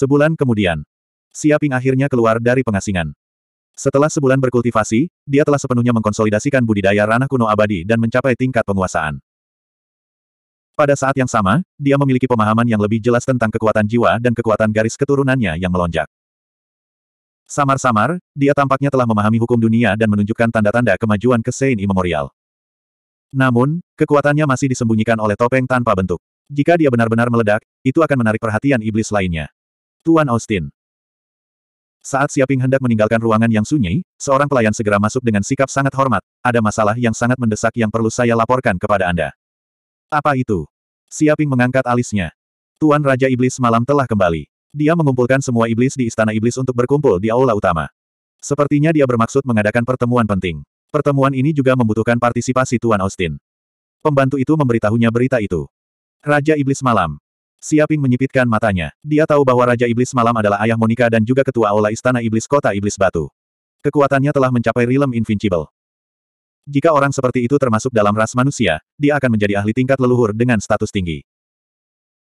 Sebulan kemudian, Siaping akhirnya keluar dari pengasingan. Setelah sebulan berkultivasi, dia telah sepenuhnya mengkonsolidasikan budidaya ranah kuno abadi dan mencapai tingkat penguasaan. Pada saat yang sama, dia memiliki pemahaman yang lebih jelas tentang kekuatan jiwa dan kekuatan garis keturunannya yang melonjak. Samar-samar, dia tampaknya telah memahami hukum dunia dan menunjukkan tanda-tanda kemajuan ke Sein Immemorial. Namun, kekuatannya masih disembunyikan oleh topeng tanpa bentuk. Jika dia benar-benar meledak, itu akan menarik perhatian iblis lainnya. Tuan Austin. Saat Siaping hendak meninggalkan ruangan yang sunyi, seorang pelayan segera masuk dengan sikap sangat hormat. Ada masalah yang sangat mendesak yang perlu saya laporkan kepada Anda. Apa itu? Siaping mengangkat alisnya. Tuan Raja Iblis malam telah kembali. Dia mengumpulkan semua iblis di Istana Iblis untuk berkumpul di aula utama. Sepertinya dia bermaksud mengadakan pertemuan penting. Pertemuan ini juga membutuhkan partisipasi Tuan Austin. Pembantu itu memberitahunya berita itu. Raja Iblis Malam. Siaping menyipitkan matanya. Dia tahu bahwa Raja Iblis malam adalah ayah Monica dan juga ketua aula istana iblis kota iblis batu. Kekuatannya telah mencapai realm invincible. Jika orang seperti itu termasuk dalam ras manusia, dia akan menjadi ahli tingkat leluhur dengan status tinggi.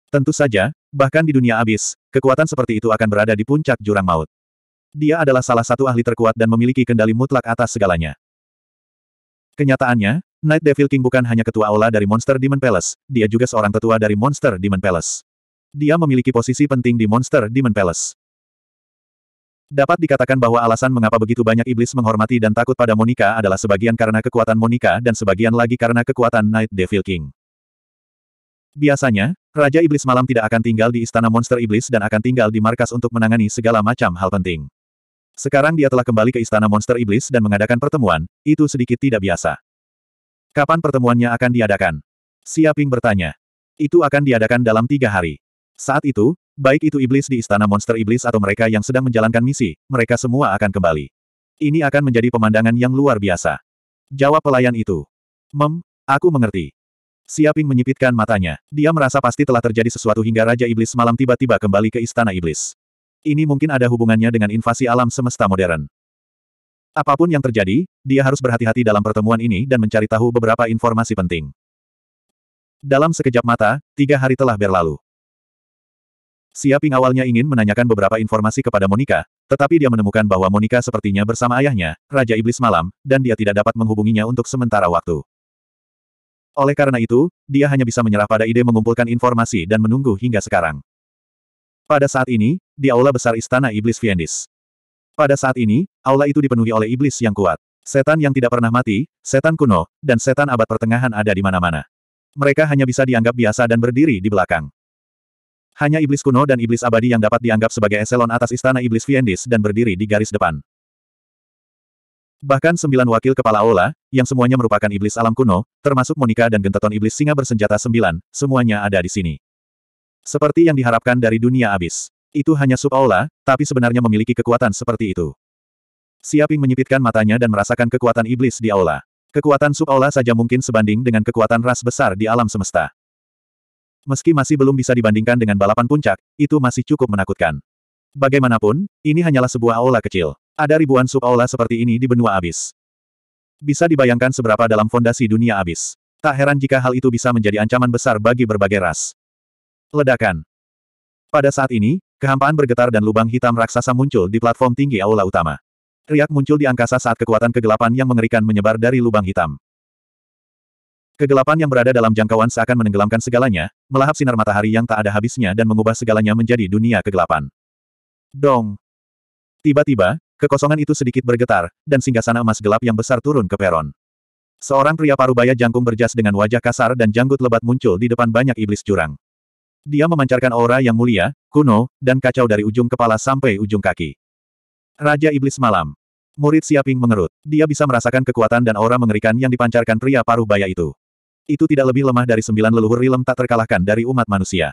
Tentu saja, bahkan di dunia abis, kekuatan seperti itu akan berada di puncak jurang maut. Dia adalah salah satu ahli terkuat dan memiliki kendali mutlak atas segalanya. Kenyataannya, Night Devil King bukan hanya ketua aula dari Monster Demon Palace, dia juga seorang tetua dari Monster Demon Palace. Dia memiliki posisi penting di Monster Demon Palace. Dapat dikatakan bahwa alasan mengapa begitu banyak iblis menghormati dan takut pada Monica adalah sebagian karena kekuatan Monica dan sebagian lagi karena kekuatan Night Devil King. Biasanya, Raja Iblis Malam tidak akan tinggal di Istana Monster Iblis dan akan tinggal di markas untuk menangani segala macam hal penting. Sekarang dia telah kembali ke Istana Monster Iblis dan mengadakan pertemuan, itu sedikit tidak biasa. Kapan pertemuannya akan diadakan? Siaping bertanya. Itu akan diadakan dalam tiga hari. Saat itu, baik itu iblis di Istana Monster Iblis atau mereka yang sedang menjalankan misi, mereka semua akan kembali. Ini akan menjadi pemandangan yang luar biasa. Jawab pelayan itu. Mem, aku mengerti. Siaping menyipitkan matanya. Dia merasa pasti telah terjadi sesuatu hingga Raja Iblis malam tiba-tiba kembali ke Istana Iblis. Ini mungkin ada hubungannya dengan invasi alam semesta modern. Apapun yang terjadi, dia harus berhati-hati dalam pertemuan ini dan mencari tahu beberapa informasi penting. Dalam sekejap mata, tiga hari telah berlalu. Siaping awalnya ingin menanyakan beberapa informasi kepada Monica, tetapi dia menemukan bahwa Monica sepertinya bersama ayahnya, Raja Iblis Malam, dan dia tidak dapat menghubunginya untuk sementara waktu. Oleh karena itu, dia hanya bisa menyerah pada ide mengumpulkan informasi dan menunggu hingga sekarang. Pada saat ini, di aula besar Istana Iblis Fiendis. Pada saat ini, aula itu dipenuhi oleh iblis yang kuat. Setan yang tidak pernah mati, setan kuno, dan setan abad pertengahan ada di mana-mana. Mereka hanya bisa dianggap biasa dan berdiri di belakang. Hanya iblis kuno dan iblis abadi yang dapat dianggap sebagai eselon atas istana iblis Fiendis dan berdiri di garis depan. Bahkan sembilan wakil kepala aula, yang semuanya merupakan iblis alam kuno, termasuk Monica dan Gentaton iblis singa bersenjata sembilan, semuanya ada di sini. Seperti yang diharapkan dari dunia abis. Itu hanya aula, tapi sebenarnya memiliki kekuatan seperti itu. Siaping menyipitkan matanya dan merasakan kekuatan iblis di aula. Kekuatan aula saja mungkin sebanding dengan kekuatan ras besar di alam semesta. Meski masih belum bisa dibandingkan dengan balapan puncak, itu masih cukup menakutkan. Bagaimanapun, ini hanyalah sebuah aula kecil. Ada ribuan aula seperti ini di benua abis. Bisa dibayangkan seberapa dalam fondasi dunia abis. Tak heran jika hal itu bisa menjadi ancaman besar bagi berbagai ras. Ledakan. Pada saat ini, Kehampaan bergetar dan lubang hitam raksasa muncul di platform tinggi aula utama. Riak muncul di angkasa saat kekuatan kegelapan yang mengerikan menyebar dari lubang hitam. Kegelapan yang berada dalam jangkauan seakan menenggelamkan segalanya, melahap sinar matahari yang tak ada habisnya dan mengubah segalanya menjadi dunia kegelapan. Dong! Tiba-tiba, kekosongan itu sedikit bergetar, dan singgah sana emas gelap yang besar turun ke peron. Seorang pria parubaya jangkung berjas dengan wajah kasar dan janggut lebat muncul di depan banyak iblis curang. Dia memancarkan aura yang mulia, kuno, dan kacau dari ujung kepala sampai ujung kaki. Raja Iblis Malam. Murid Siaping mengerut. Dia bisa merasakan kekuatan dan aura mengerikan yang dipancarkan pria paruh baya itu. Itu tidak lebih lemah dari sembilan leluhur rilem tak terkalahkan dari umat manusia.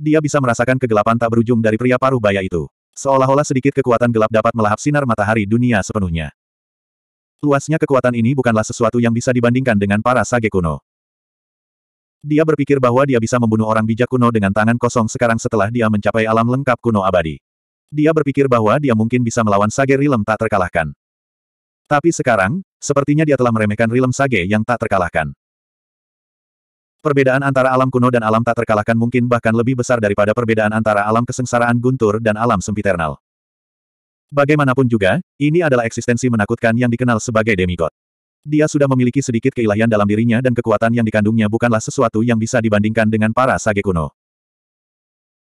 Dia bisa merasakan kegelapan tak berujung dari pria paruh baya itu. Seolah-olah sedikit kekuatan gelap dapat melahap sinar matahari dunia sepenuhnya. Luasnya kekuatan ini bukanlah sesuatu yang bisa dibandingkan dengan para sage kuno. Dia berpikir bahwa dia bisa membunuh orang bijak kuno dengan tangan kosong sekarang setelah dia mencapai alam lengkap kuno abadi. Dia berpikir bahwa dia mungkin bisa melawan Sage Rilem tak terkalahkan. Tapi sekarang, sepertinya dia telah meremehkan Rilem Sage yang tak terkalahkan. Perbedaan antara alam kuno dan alam tak terkalahkan mungkin bahkan lebih besar daripada perbedaan antara alam kesengsaraan guntur dan alam sempiternal. Bagaimanapun juga, ini adalah eksistensi menakutkan yang dikenal sebagai demigod. Dia sudah memiliki sedikit keilahian dalam dirinya dan kekuatan yang dikandungnya bukanlah sesuatu yang bisa dibandingkan dengan para sage kuno.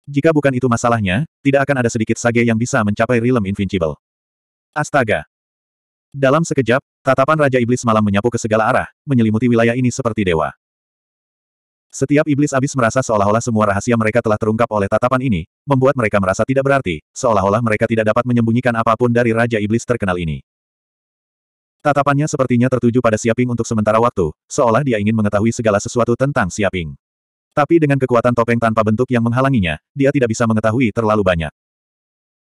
Jika bukan itu masalahnya, tidak akan ada sedikit sage yang bisa mencapai realm invincible. Astaga! Dalam sekejap, tatapan Raja Iblis malam menyapu ke segala arah, menyelimuti wilayah ini seperti dewa. Setiap iblis abis merasa seolah-olah semua rahasia mereka telah terungkap oleh tatapan ini, membuat mereka merasa tidak berarti, seolah-olah mereka tidak dapat menyembunyikan apapun dari Raja Iblis terkenal ini. Tatapannya sepertinya tertuju pada Siaping untuk sementara waktu, seolah dia ingin mengetahui segala sesuatu tentang Siaping. Tapi dengan kekuatan topeng tanpa bentuk yang menghalanginya, dia tidak bisa mengetahui terlalu banyak.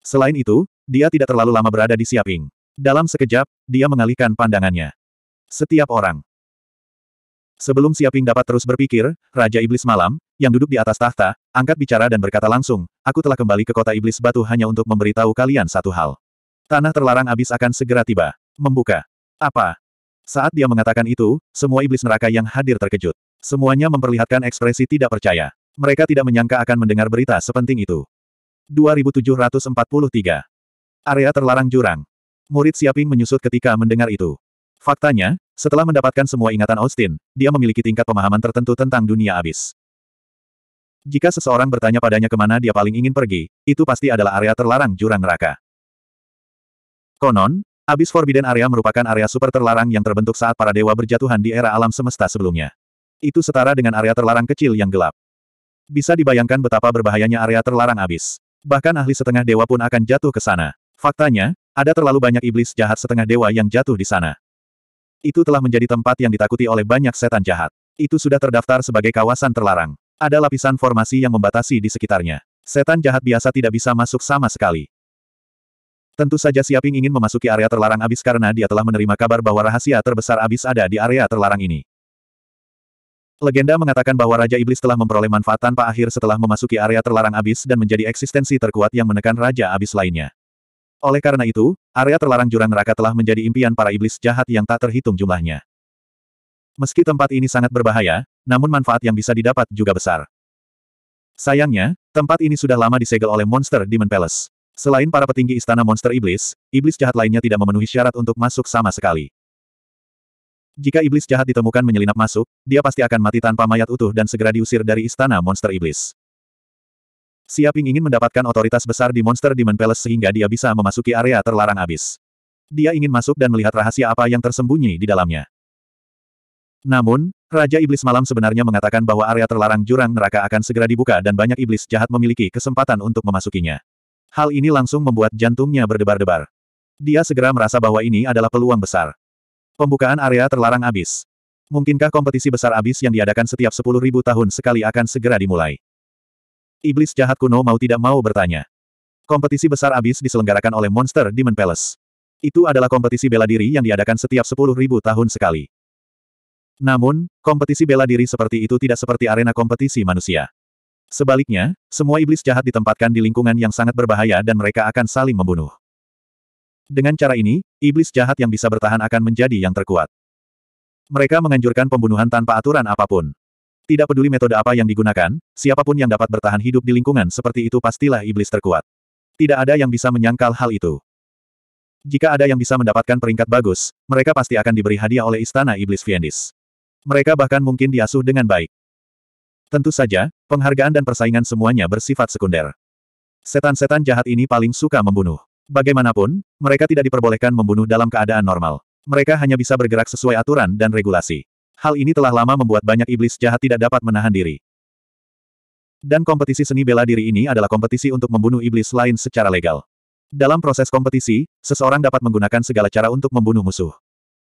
Selain itu, dia tidak terlalu lama berada di Siaping. Dalam sekejap, dia mengalihkan pandangannya. Setiap orang. Sebelum Siaping dapat terus berpikir, Raja Iblis Malam, yang duduk di atas tahta, angkat bicara dan berkata langsung, aku telah kembali ke kota Iblis Batu hanya untuk memberitahu kalian satu hal. Tanah terlarang abis akan segera tiba. Membuka. Apa? Saat dia mengatakan itu, semua iblis neraka yang hadir terkejut. Semuanya memperlihatkan ekspresi tidak percaya. Mereka tidak menyangka akan mendengar berita sepenting itu. 2743. Area terlarang jurang. Murid Siaping menyusut ketika mendengar itu. Faktanya, setelah mendapatkan semua ingatan Austin, dia memiliki tingkat pemahaman tertentu tentang dunia abis. Jika seseorang bertanya padanya kemana dia paling ingin pergi, itu pasti adalah area terlarang jurang neraka. Konon, Abis Forbidden Area merupakan area super terlarang yang terbentuk saat para dewa berjatuhan di era alam semesta sebelumnya. Itu setara dengan area terlarang kecil yang gelap. Bisa dibayangkan betapa berbahayanya area terlarang abis. Bahkan ahli setengah dewa pun akan jatuh ke sana. Faktanya, ada terlalu banyak iblis jahat setengah dewa yang jatuh di sana. Itu telah menjadi tempat yang ditakuti oleh banyak setan jahat. Itu sudah terdaftar sebagai kawasan terlarang. Ada lapisan formasi yang membatasi di sekitarnya. Setan jahat biasa tidak bisa masuk sama sekali. Tentu saja Siaping ingin memasuki area terlarang abis karena dia telah menerima kabar bahwa rahasia terbesar abis ada di area terlarang ini. Legenda mengatakan bahwa Raja Iblis telah memperoleh manfaat tanpa akhir setelah memasuki area terlarang abis dan menjadi eksistensi terkuat yang menekan Raja Abis lainnya. Oleh karena itu, area terlarang jurang neraka telah menjadi impian para iblis jahat yang tak terhitung jumlahnya. Meski tempat ini sangat berbahaya, namun manfaat yang bisa didapat juga besar. Sayangnya, tempat ini sudah lama disegel oleh monster Demon Palace. Selain para petinggi istana monster iblis, iblis jahat lainnya tidak memenuhi syarat untuk masuk sama sekali. Jika iblis jahat ditemukan menyelinap masuk, dia pasti akan mati tanpa mayat utuh dan segera diusir dari istana monster iblis. Siaping ingin mendapatkan otoritas besar di Monster Demon Palace sehingga dia bisa memasuki area terlarang abis. Dia ingin masuk dan melihat rahasia apa yang tersembunyi di dalamnya. Namun, Raja Iblis Malam sebenarnya mengatakan bahwa area terlarang jurang neraka akan segera dibuka dan banyak iblis jahat memiliki kesempatan untuk memasukinya. Hal ini langsung membuat jantungnya berdebar-debar. Dia segera merasa bahwa ini adalah peluang besar. Pembukaan area terlarang abis. Mungkinkah kompetisi besar abis yang diadakan setiap 10.000 tahun sekali akan segera dimulai? Iblis jahat kuno mau tidak mau bertanya. Kompetisi besar abis diselenggarakan oleh Monster Demon Palace. Itu adalah kompetisi bela diri yang diadakan setiap 10.000 tahun sekali. Namun, kompetisi bela diri seperti itu tidak seperti arena kompetisi manusia. Sebaliknya, semua iblis jahat ditempatkan di lingkungan yang sangat berbahaya dan mereka akan saling membunuh. Dengan cara ini, iblis jahat yang bisa bertahan akan menjadi yang terkuat. Mereka menganjurkan pembunuhan tanpa aturan apapun. Tidak peduli metode apa yang digunakan, siapapun yang dapat bertahan hidup di lingkungan seperti itu pastilah iblis terkuat. Tidak ada yang bisa menyangkal hal itu. Jika ada yang bisa mendapatkan peringkat bagus, mereka pasti akan diberi hadiah oleh Istana Iblis Fiendis. Mereka bahkan mungkin diasuh dengan baik. Tentu saja, penghargaan dan persaingan semuanya bersifat sekunder. Setan-setan jahat ini paling suka membunuh. Bagaimanapun, mereka tidak diperbolehkan membunuh dalam keadaan normal. Mereka hanya bisa bergerak sesuai aturan dan regulasi. Hal ini telah lama membuat banyak iblis jahat tidak dapat menahan diri. Dan kompetisi seni bela diri ini adalah kompetisi untuk membunuh iblis lain secara legal. Dalam proses kompetisi, seseorang dapat menggunakan segala cara untuk membunuh musuh.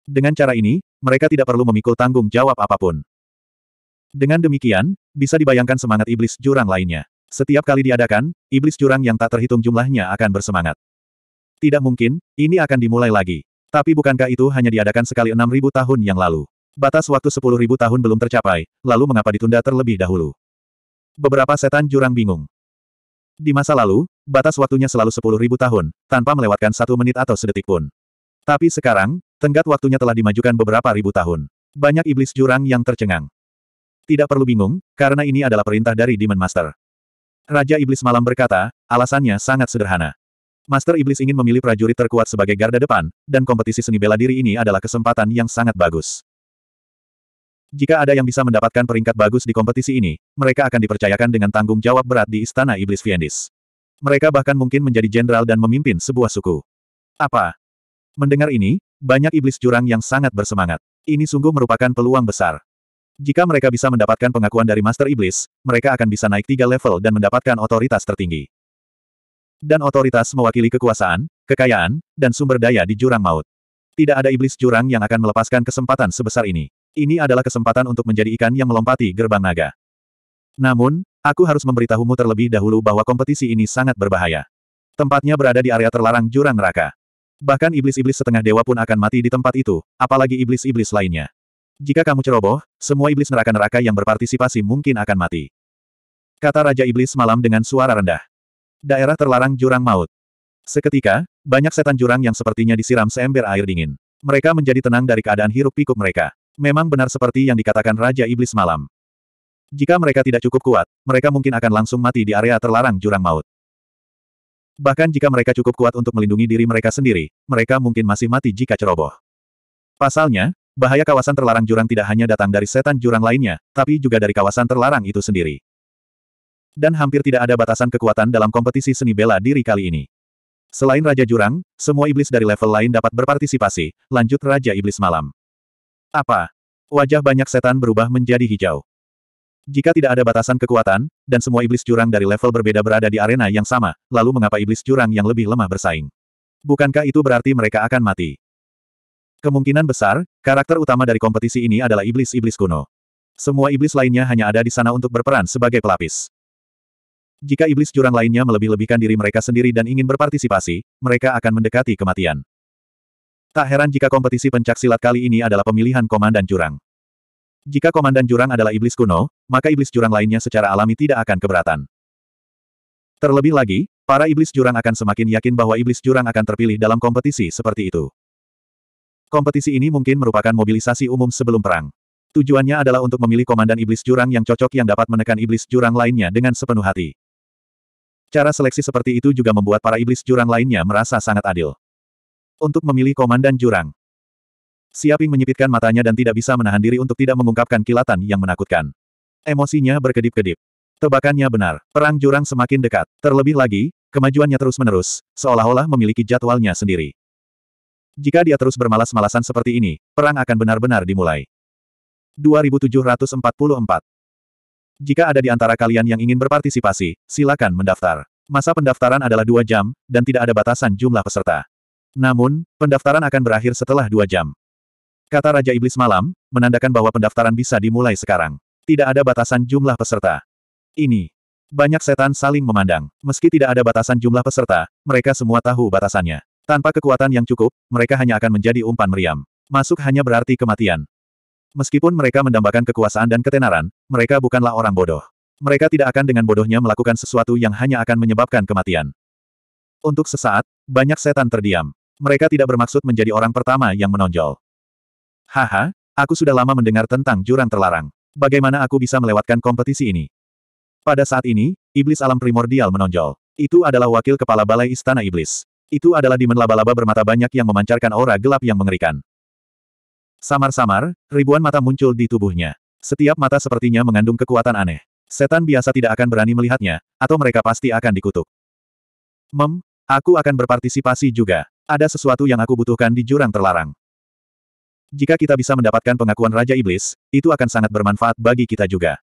Dengan cara ini, mereka tidak perlu memikul tanggung jawab apapun. Dengan demikian, bisa dibayangkan semangat iblis jurang lainnya. Setiap kali diadakan, iblis jurang yang tak terhitung jumlahnya akan bersemangat. Tidak mungkin, ini akan dimulai lagi. Tapi bukankah itu hanya diadakan sekali enam ribu tahun yang lalu? Batas waktu sepuluh ribu tahun belum tercapai, lalu mengapa ditunda terlebih dahulu? Beberapa setan jurang bingung. Di masa lalu, batas waktunya selalu sepuluh ribu tahun, tanpa melewatkan satu menit atau sedetik pun. Tapi sekarang, tenggat waktunya telah dimajukan beberapa ribu tahun. Banyak iblis jurang yang tercengang. Tidak perlu bingung, karena ini adalah perintah dari Demon Master. Raja Iblis Malam berkata, alasannya sangat sederhana. Master Iblis ingin memilih prajurit terkuat sebagai garda depan, dan kompetisi seni bela diri ini adalah kesempatan yang sangat bagus. Jika ada yang bisa mendapatkan peringkat bagus di kompetisi ini, mereka akan dipercayakan dengan tanggung jawab berat di Istana Iblis Viendis. Mereka bahkan mungkin menjadi jenderal dan memimpin sebuah suku. Apa? Mendengar ini, banyak iblis jurang yang sangat bersemangat. Ini sungguh merupakan peluang besar. Jika mereka bisa mendapatkan pengakuan dari Master Iblis, mereka akan bisa naik tiga level dan mendapatkan otoritas tertinggi. Dan otoritas mewakili kekuasaan, kekayaan, dan sumber daya di jurang maut. Tidak ada iblis jurang yang akan melepaskan kesempatan sebesar ini. Ini adalah kesempatan untuk menjadi ikan yang melompati gerbang naga. Namun, aku harus memberitahumu terlebih dahulu bahwa kompetisi ini sangat berbahaya. Tempatnya berada di area terlarang jurang neraka. Bahkan iblis-iblis setengah dewa pun akan mati di tempat itu, apalagi iblis-iblis lainnya. Jika kamu ceroboh, semua iblis neraka-neraka yang berpartisipasi mungkin akan mati. Kata Raja Iblis malam dengan suara rendah. Daerah terlarang jurang maut. Seketika, banyak setan jurang yang sepertinya disiram seember air dingin. Mereka menjadi tenang dari keadaan hiruk-pikuk mereka. Memang benar seperti yang dikatakan Raja Iblis malam. Jika mereka tidak cukup kuat, mereka mungkin akan langsung mati di area terlarang jurang maut. Bahkan jika mereka cukup kuat untuk melindungi diri mereka sendiri, mereka mungkin masih mati jika ceroboh. Pasalnya, Bahaya kawasan terlarang jurang tidak hanya datang dari setan jurang lainnya, tapi juga dari kawasan terlarang itu sendiri. Dan hampir tidak ada batasan kekuatan dalam kompetisi seni bela diri kali ini. Selain Raja Jurang, semua iblis dari level lain dapat berpartisipasi, lanjut Raja Iblis Malam. Apa? Wajah banyak setan berubah menjadi hijau. Jika tidak ada batasan kekuatan, dan semua iblis jurang dari level berbeda berada di arena yang sama, lalu mengapa iblis jurang yang lebih lemah bersaing? Bukankah itu berarti mereka akan mati? Kemungkinan besar, karakter utama dari kompetisi ini adalah iblis-iblis kuno. Semua iblis lainnya hanya ada di sana untuk berperan sebagai pelapis. Jika iblis jurang lainnya melebih-lebihkan diri mereka sendiri dan ingin berpartisipasi, mereka akan mendekati kematian. Tak heran jika kompetisi pencak silat kali ini adalah pemilihan komandan jurang. Jika komandan jurang adalah iblis kuno, maka iblis jurang lainnya secara alami tidak akan keberatan. Terlebih lagi, para iblis jurang akan semakin yakin bahwa iblis jurang akan terpilih dalam kompetisi seperti itu. Kompetisi ini mungkin merupakan mobilisasi umum sebelum perang. Tujuannya adalah untuk memilih komandan iblis jurang yang cocok yang dapat menekan iblis jurang lainnya dengan sepenuh hati. Cara seleksi seperti itu juga membuat para iblis jurang lainnya merasa sangat adil. Untuk memilih komandan jurang. Siaping menyipitkan matanya dan tidak bisa menahan diri untuk tidak mengungkapkan kilatan yang menakutkan. Emosinya berkedip-kedip. Tebakannya benar, perang jurang semakin dekat. Terlebih lagi, kemajuannya terus-menerus, seolah-olah memiliki jadwalnya sendiri. Jika dia terus bermalas-malasan seperti ini, perang akan benar-benar dimulai. 2744 Jika ada di antara kalian yang ingin berpartisipasi, silakan mendaftar. Masa pendaftaran adalah dua jam, dan tidak ada batasan jumlah peserta. Namun, pendaftaran akan berakhir setelah dua jam. Kata Raja Iblis Malam, menandakan bahwa pendaftaran bisa dimulai sekarang. Tidak ada batasan jumlah peserta. Ini. Banyak setan saling memandang. Meski tidak ada batasan jumlah peserta, mereka semua tahu batasannya. Tanpa kekuatan yang cukup, mereka hanya akan menjadi umpan meriam. Masuk hanya berarti kematian. Meskipun mereka mendambakan kekuasaan dan ketenaran, mereka bukanlah orang bodoh. Mereka tidak akan dengan bodohnya melakukan sesuatu yang hanya akan menyebabkan kematian. Untuk sesaat, banyak setan terdiam. Mereka tidak bermaksud menjadi orang pertama yang menonjol. Haha, aku sudah lama mendengar tentang jurang terlarang. Bagaimana aku bisa melewatkan kompetisi ini? Pada saat ini, iblis alam primordial menonjol. Itu adalah wakil kepala balai istana iblis. Itu adalah dimen laba-laba bermata banyak yang memancarkan aura gelap yang mengerikan. Samar-samar, ribuan mata muncul di tubuhnya. Setiap mata sepertinya mengandung kekuatan aneh. Setan biasa tidak akan berani melihatnya, atau mereka pasti akan dikutuk. Mem, aku akan berpartisipasi juga. Ada sesuatu yang aku butuhkan di jurang terlarang. Jika kita bisa mendapatkan pengakuan Raja Iblis, itu akan sangat bermanfaat bagi kita juga.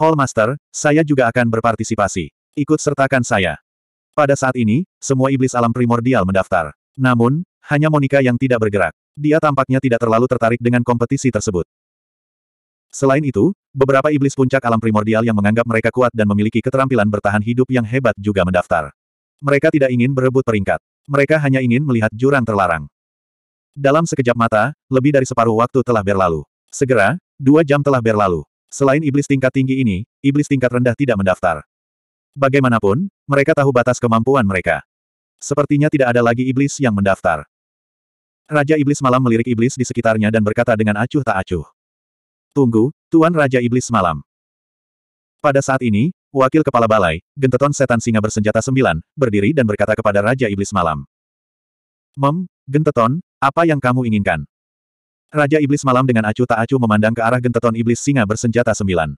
Hallmaster, saya juga akan berpartisipasi. Ikut sertakan saya. Pada saat ini, semua iblis alam primordial mendaftar. Namun, hanya Monica yang tidak bergerak. Dia tampaknya tidak terlalu tertarik dengan kompetisi tersebut. Selain itu, beberapa iblis puncak alam primordial yang menganggap mereka kuat dan memiliki keterampilan bertahan hidup yang hebat juga mendaftar. Mereka tidak ingin berebut peringkat. Mereka hanya ingin melihat jurang terlarang. Dalam sekejap mata, lebih dari separuh waktu telah berlalu. Segera, dua jam telah berlalu. Selain iblis tingkat tinggi ini, iblis tingkat rendah tidak mendaftar. Bagaimanapun, mereka tahu batas kemampuan mereka. Sepertinya tidak ada lagi iblis yang mendaftar. Raja Iblis Malam melirik iblis di sekitarnya dan berkata dengan acuh tak acuh. Tunggu, Tuan Raja Iblis Malam. Pada saat ini, Wakil Kepala Balai, Genteton Setan Singa bersenjata sembilan, berdiri dan berkata kepada Raja Iblis Malam. Mem, Genteton, apa yang kamu inginkan? Raja Iblis Malam dengan acuh tak acuh memandang ke arah Genteton Iblis Singa bersenjata sembilan.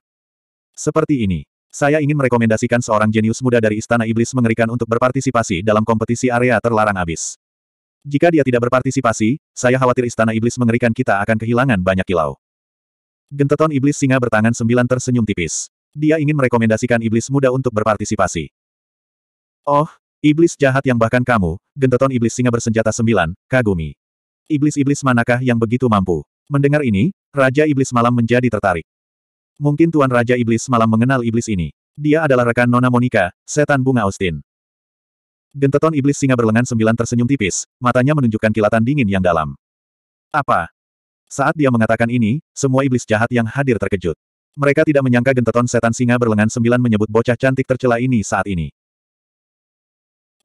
Seperti ini. Saya ingin merekomendasikan seorang jenius muda dari Istana Iblis mengerikan untuk berpartisipasi dalam kompetisi area terlarang abis. Jika dia tidak berpartisipasi, saya khawatir Istana Iblis mengerikan kita akan kehilangan banyak kilau. Genteton Iblis Singa bertangan sembilan tersenyum tipis. Dia ingin merekomendasikan Iblis muda untuk berpartisipasi. Oh, Iblis jahat yang bahkan kamu, Genteton Iblis Singa bersenjata sembilan, kagumi. Iblis-iblis manakah yang begitu mampu? Mendengar ini, Raja Iblis Malam menjadi tertarik. Mungkin Tuan Raja Iblis malam mengenal iblis ini. Dia adalah rekan Nona Monica, setan bunga Austin. Genteton iblis singa berlengan sembilan tersenyum tipis, matanya menunjukkan kilatan dingin yang dalam. Apa? Saat dia mengatakan ini, semua iblis jahat yang hadir terkejut. Mereka tidak menyangka genteton setan singa berlengan sembilan menyebut bocah cantik tercela ini saat ini.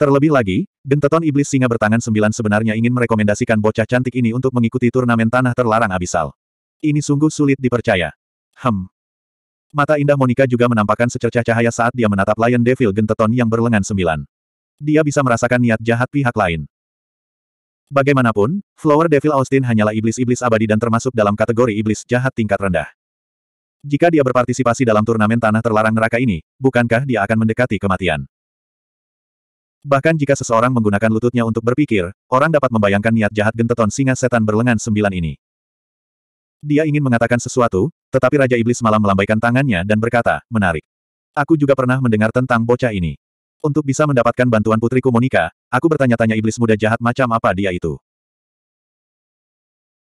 Terlebih lagi, genteton iblis singa bertangan sembilan sebenarnya ingin merekomendasikan bocah cantik ini untuk mengikuti turnamen tanah terlarang abisal. Ini sungguh sulit dipercaya. Hmm. Mata indah Monica juga menampakkan secercah cahaya saat dia menatap Lion Devil Genteton yang berlengan sembilan. Dia bisa merasakan niat jahat pihak lain. Bagaimanapun, Flower Devil Austin hanyalah iblis-iblis abadi dan termasuk dalam kategori iblis jahat tingkat rendah. Jika dia berpartisipasi dalam turnamen tanah terlarang neraka ini, bukankah dia akan mendekati kematian? Bahkan jika seseorang menggunakan lututnya untuk berpikir, orang dapat membayangkan niat jahat genteton singa setan berlengan sembilan ini. Dia ingin mengatakan sesuatu, tetapi Raja Iblis malah melambaikan tangannya dan berkata, menarik. Aku juga pernah mendengar tentang bocah ini. Untuk bisa mendapatkan bantuan putriku Monica, aku bertanya-tanya iblis muda jahat macam apa dia itu.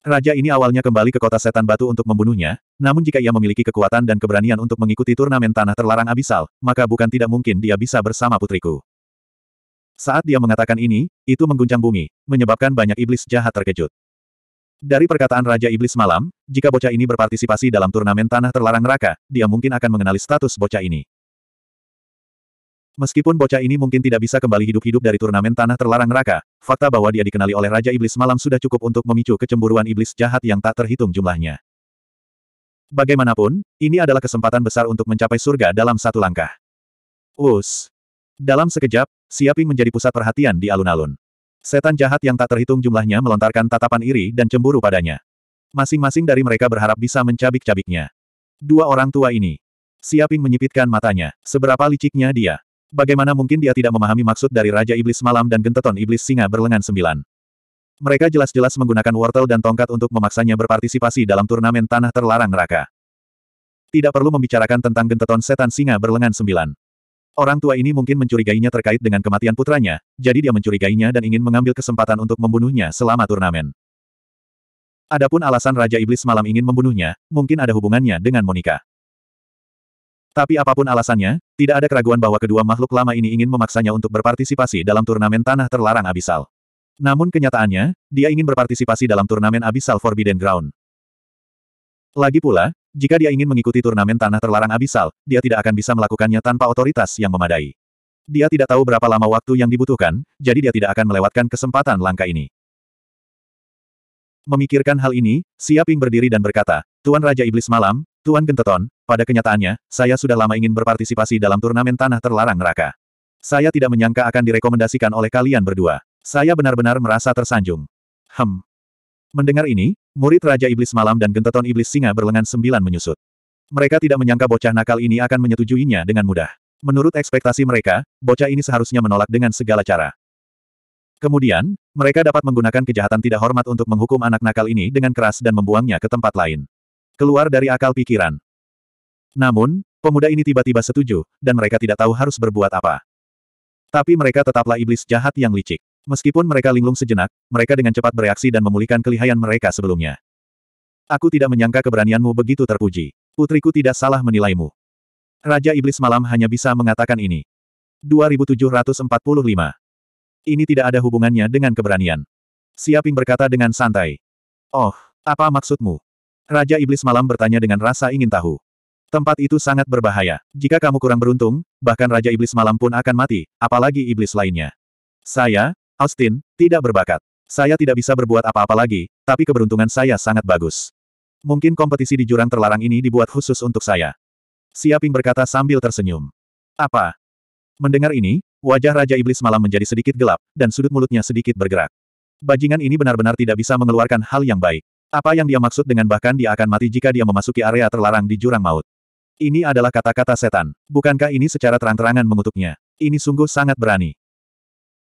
Raja ini awalnya kembali ke kota setan batu untuk membunuhnya, namun jika ia memiliki kekuatan dan keberanian untuk mengikuti turnamen tanah terlarang abisal, maka bukan tidak mungkin dia bisa bersama putriku. Saat dia mengatakan ini, itu mengguncang bumi, menyebabkan banyak iblis jahat terkejut. Dari perkataan Raja Iblis malam, jika bocah ini berpartisipasi dalam turnamen Tanah Terlarang Neraka, dia mungkin akan mengenali status bocah ini. Meskipun bocah ini mungkin tidak bisa kembali hidup-hidup dari turnamen Tanah Terlarang Neraka, fakta bahwa dia dikenali oleh Raja Iblis malam sudah cukup untuk memicu kecemburuan iblis jahat yang tak terhitung jumlahnya. Bagaimanapun, ini adalah kesempatan besar untuk mencapai surga dalam satu langkah. Us. Dalam sekejap, Siaping menjadi pusat perhatian di alun-alun. Setan jahat yang tak terhitung jumlahnya melontarkan tatapan iri dan cemburu padanya. Masing-masing dari mereka berharap bisa mencabik-cabiknya. Dua orang tua ini. Siaping menyipitkan matanya. Seberapa liciknya dia. Bagaimana mungkin dia tidak memahami maksud dari Raja Iblis Malam dan Genteton Iblis Singa Berlengan Sembilan. Mereka jelas-jelas menggunakan wortel dan tongkat untuk memaksanya berpartisipasi dalam turnamen tanah terlarang neraka. Tidak perlu membicarakan tentang Genteton Setan Singa Berlengan Sembilan. Orang tua ini mungkin mencurigainya terkait dengan kematian putranya, jadi dia mencurigainya dan ingin mengambil kesempatan untuk membunuhnya selama turnamen. Adapun alasan Raja Iblis malam ingin membunuhnya, mungkin ada hubungannya dengan Monica. Tapi apapun alasannya, tidak ada keraguan bahwa kedua makhluk lama ini ingin memaksanya untuk berpartisipasi dalam turnamen tanah terlarang abisal. Namun kenyataannya, dia ingin berpartisipasi dalam turnamen abisal Forbidden Ground. Lagi pula, jika dia ingin mengikuti turnamen tanah terlarang abisal, dia tidak akan bisa melakukannya tanpa otoritas yang memadai. Dia tidak tahu berapa lama waktu yang dibutuhkan, jadi dia tidak akan melewatkan kesempatan langka ini. Memikirkan hal ini, Siaping berdiri dan berkata, Tuan Raja Iblis Malam, Tuan Genteton, pada kenyataannya, saya sudah lama ingin berpartisipasi dalam turnamen tanah terlarang neraka. Saya tidak menyangka akan direkomendasikan oleh kalian berdua. Saya benar-benar merasa tersanjung. Hem. Mendengar ini, Murid Raja Iblis Malam dan Genteton Iblis Singa berlengan sembilan menyusut. Mereka tidak menyangka bocah nakal ini akan menyetujuinya dengan mudah. Menurut ekspektasi mereka, bocah ini seharusnya menolak dengan segala cara. Kemudian, mereka dapat menggunakan kejahatan tidak hormat untuk menghukum anak nakal ini dengan keras dan membuangnya ke tempat lain. Keluar dari akal pikiran. Namun, pemuda ini tiba-tiba setuju, dan mereka tidak tahu harus berbuat apa. Tapi mereka tetaplah iblis jahat yang licik. Meskipun mereka linglung sejenak, mereka dengan cepat bereaksi dan memulihkan kelihayan mereka sebelumnya. Aku tidak menyangka keberanianmu begitu terpuji. Putriku tidak salah menilaimu. Raja Iblis Malam hanya bisa mengatakan ini. 2745. Ini tidak ada hubungannya dengan keberanian. Siaping berkata dengan santai. Oh, apa maksudmu? Raja Iblis Malam bertanya dengan rasa ingin tahu. Tempat itu sangat berbahaya. Jika kamu kurang beruntung, bahkan Raja Iblis Malam pun akan mati, apalagi iblis lainnya. Saya, Austin, tidak berbakat. Saya tidak bisa berbuat apa-apa lagi, tapi keberuntungan saya sangat bagus. Mungkin kompetisi di jurang terlarang ini dibuat khusus untuk saya. Siaping berkata sambil tersenyum. Apa? Mendengar ini, wajah Raja Iblis malam menjadi sedikit gelap, dan sudut mulutnya sedikit bergerak. Bajingan ini benar-benar tidak bisa mengeluarkan hal yang baik. Apa yang dia maksud dengan bahkan dia akan mati jika dia memasuki area terlarang di jurang maut? Ini adalah kata-kata setan. Bukankah ini secara terang-terangan mengutuknya? Ini sungguh sangat berani.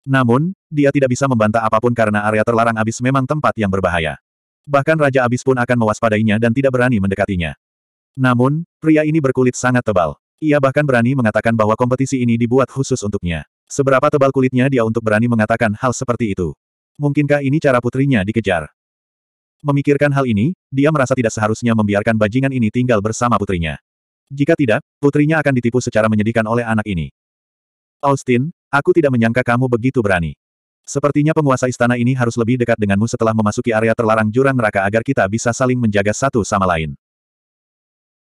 Namun, dia tidak bisa membantah apapun karena area terlarang abis memang tempat yang berbahaya. Bahkan Raja Abis pun akan mewaspadainya dan tidak berani mendekatinya. Namun, pria ini berkulit sangat tebal. Ia bahkan berani mengatakan bahwa kompetisi ini dibuat khusus untuknya. Seberapa tebal kulitnya dia untuk berani mengatakan hal seperti itu. Mungkinkah ini cara putrinya dikejar? Memikirkan hal ini, dia merasa tidak seharusnya membiarkan bajingan ini tinggal bersama putrinya. Jika tidak, putrinya akan ditipu secara menyedihkan oleh anak ini. Austin, Aku tidak menyangka kamu begitu berani. Sepertinya penguasa istana ini harus lebih dekat denganmu setelah memasuki area terlarang jurang neraka agar kita bisa saling menjaga satu sama lain.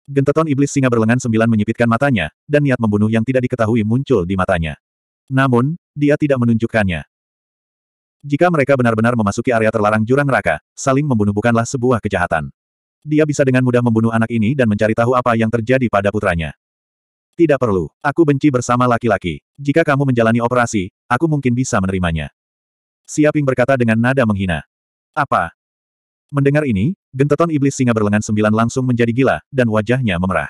Genteton iblis singa berlengan sembilan menyipitkan matanya, dan niat membunuh yang tidak diketahui muncul di matanya. Namun, dia tidak menunjukkannya. Jika mereka benar-benar memasuki area terlarang jurang neraka, saling membunuh bukanlah sebuah kejahatan. Dia bisa dengan mudah membunuh anak ini dan mencari tahu apa yang terjadi pada putranya. Tidak perlu. Aku benci bersama laki-laki. Jika kamu menjalani operasi, aku mungkin bisa menerimanya. Siaping berkata dengan nada menghina. Apa? Mendengar ini, genteton iblis singa berlengan sembilan langsung menjadi gila, dan wajahnya memerah.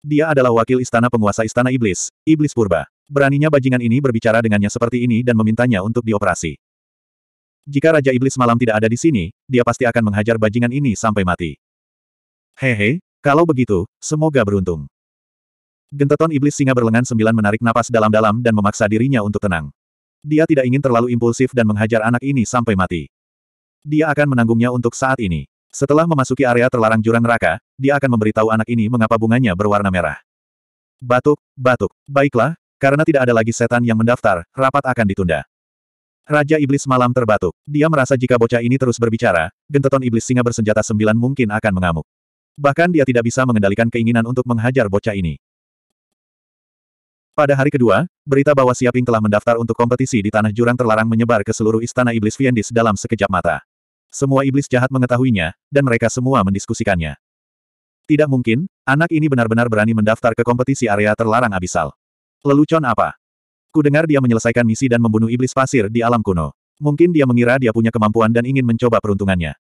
Dia adalah wakil istana penguasa istana iblis, iblis purba. Beraninya bajingan ini berbicara dengannya seperti ini dan memintanya untuk dioperasi. Jika Raja Iblis malam tidak ada di sini, dia pasti akan menghajar bajingan ini sampai mati. Hehe, kalau begitu, semoga beruntung. Genteton iblis singa berlengan sembilan menarik napas dalam-dalam dan memaksa dirinya untuk tenang. Dia tidak ingin terlalu impulsif dan menghajar anak ini sampai mati. Dia akan menanggungnya untuk saat ini. Setelah memasuki area terlarang jurang neraka, dia akan memberitahu anak ini mengapa bunganya berwarna merah. Batuk, batuk. Baiklah, karena tidak ada lagi setan yang mendaftar, rapat akan ditunda. Raja Iblis Malam terbatuk. Dia merasa jika bocah ini terus berbicara, genteton iblis singa bersenjata sembilan mungkin akan mengamuk. Bahkan dia tidak bisa mengendalikan keinginan untuk menghajar bocah ini. Pada hari kedua, berita bahwa Siaping telah mendaftar untuk kompetisi di Tanah Jurang terlarang menyebar ke seluruh istana iblis Fiendis dalam sekejap mata. Semua iblis jahat mengetahuinya, dan mereka semua mendiskusikannya. Tidak mungkin, anak ini benar-benar berani mendaftar ke kompetisi area terlarang abisal. Lelucon apa? Ku dengar dia menyelesaikan misi dan membunuh iblis pasir di alam kuno. Mungkin dia mengira dia punya kemampuan dan ingin mencoba peruntungannya.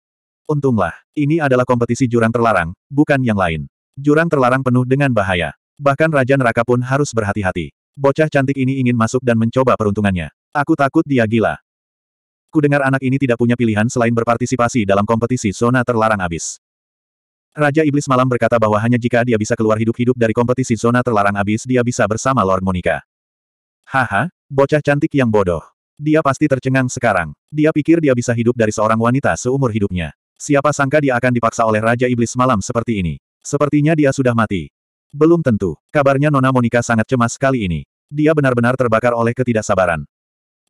Untunglah, ini adalah kompetisi jurang terlarang, bukan yang lain. Jurang terlarang penuh dengan bahaya. Bahkan Raja Neraka pun harus berhati-hati. Bocah cantik ini ingin masuk dan mencoba peruntungannya. Aku takut dia gila. Kudengar anak ini tidak punya pilihan selain berpartisipasi dalam kompetisi zona terlarang abis. Raja Iblis Malam berkata bahwa hanya jika dia bisa keluar hidup-hidup dari kompetisi zona terlarang abis dia bisa bersama Lord Monica. Haha, bocah cantik yang bodoh. Dia pasti tercengang sekarang. Dia pikir dia bisa hidup dari seorang wanita seumur hidupnya. Siapa sangka dia akan dipaksa oleh Raja Iblis Malam seperti ini. Sepertinya dia sudah mati. Belum tentu. Kabarnya Nona Monica sangat cemas kali ini. Dia benar-benar terbakar oleh ketidaksabaran.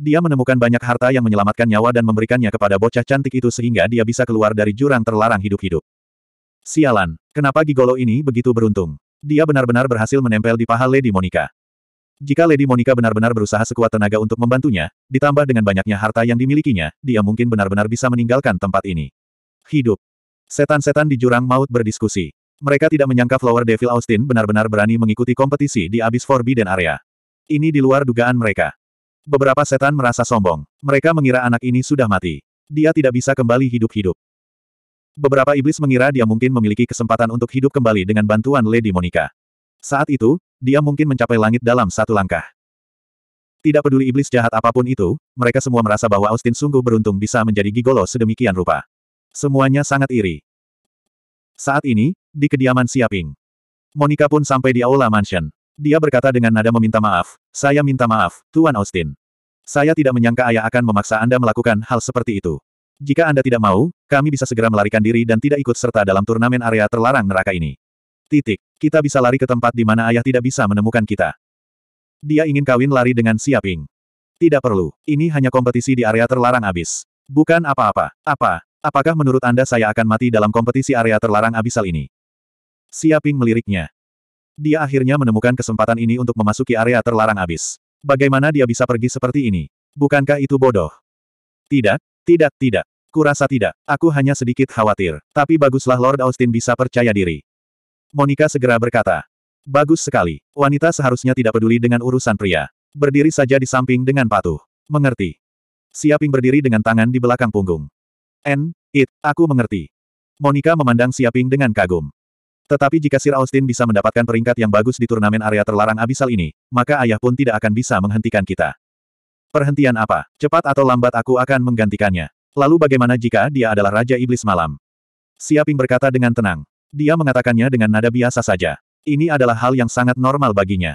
Dia menemukan banyak harta yang menyelamatkan nyawa dan memberikannya kepada bocah cantik itu sehingga dia bisa keluar dari jurang terlarang hidup-hidup. Sialan, kenapa Gigolo ini begitu beruntung? Dia benar-benar berhasil menempel di paha Lady Monica. Jika Lady Monica benar-benar berusaha sekuat tenaga untuk membantunya, ditambah dengan banyaknya harta yang dimilikinya, dia mungkin benar-benar bisa meninggalkan tempat ini. Hidup. Setan-setan di jurang maut berdiskusi. Mereka tidak menyangka Flower Devil Austin benar-benar berani mengikuti kompetisi di Abyss Forbidden Area. Ini di luar dugaan mereka. Beberapa setan merasa sombong. Mereka mengira anak ini sudah mati. Dia tidak bisa kembali hidup-hidup. Beberapa iblis mengira dia mungkin memiliki kesempatan untuk hidup kembali dengan bantuan Lady Monica. Saat itu, dia mungkin mencapai langit dalam satu langkah. Tidak peduli iblis jahat apapun itu, mereka semua merasa bahwa Austin sungguh beruntung bisa menjadi gigolo sedemikian rupa. Semuanya sangat iri. Saat ini, di kediaman Siaping. Monica pun sampai di aula mansion. Dia berkata dengan nada meminta maaf, saya minta maaf, Tuan Austin. Saya tidak menyangka ayah akan memaksa Anda melakukan hal seperti itu. Jika Anda tidak mau, kami bisa segera melarikan diri dan tidak ikut serta dalam turnamen area terlarang neraka ini. Titik. Kita bisa lari ke tempat di mana ayah tidak bisa menemukan kita. Dia ingin kawin lari dengan Siaping. Tidak perlu. Ini hanya kompetisi di area terlarang abis. Bukan apa-apa. Apa? Apakah menurut Anda saya akan mati dalam kompetisi area terlarang abisal ini? Siaping meliriknya. Dia akhirnya menemukan kesempatan ini untuk memasuki area terlarang abis. Bagaimana dia bisa pergi seperti ini? Bukankah itu bodoh? Tidak, tidak, tidak. Kurasa tidak. Aku hanya sedikit khawatir. Tapi baguslah Lord Austin bisa percaya diri. Monica segera berkata. Bagus sekali. Wanita seharusnya tidak peduli dengan urusan pria. Berdiri saja di samping dengan patuh. Mengerti. Siaping berdiri dengan tangan di belakang punggung. N, it, aku mengerti. Monica memandang Siaping dengan kagum. Tetapi jika Sir Austin bisa mendapatkan peringkat yang bagus di turnamen area terlarang abisal ini, maka ayah pun tidak akan bisa menghentikan kita. Perhentian apa? Cepat atau lambat aku akan menggantikannya. Lalu bagaimana jika dia adalah Raja Iblis Malam? Siaping berkata dengan tenang. Dia mengatakannya dengan nada biasa saja. Ini adalah hal yang sangat normal baginya.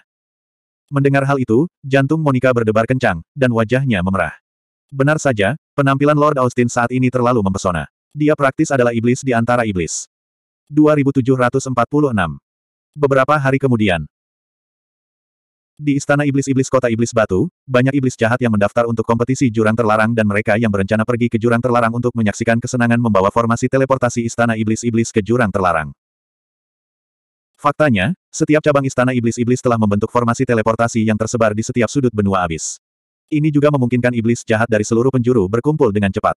Mendengar hal itu, jantung Monica berdebar kencang, dan wajahnya memerah. Benar saja, penampilan Lord Austin saat ini terlalu mempesona. Dia praktis adalah iblis di antara iblis. 2746. Beberapa hari kemudian. Di Istana Iblis-Iblis Kota Iblis Batu, banyak iblis jahat yang mendaftar untuk kompetisi jurang terlarang dan mereka yang berencana pergi ke jurang terlarang untuk menyaksikan kesenangan membawa formasi teleportasi Istana Iblis-Iblis ke jurang terlarang. Faktanya, setiap cabang Istana Iblis-Iblis telah membentuk formasi teleportasi yang tersebar di setiap sudut benua abis. Ini juga memungkinkan iblis jahat dari seluruh penjuru berkumpul dengan cepat.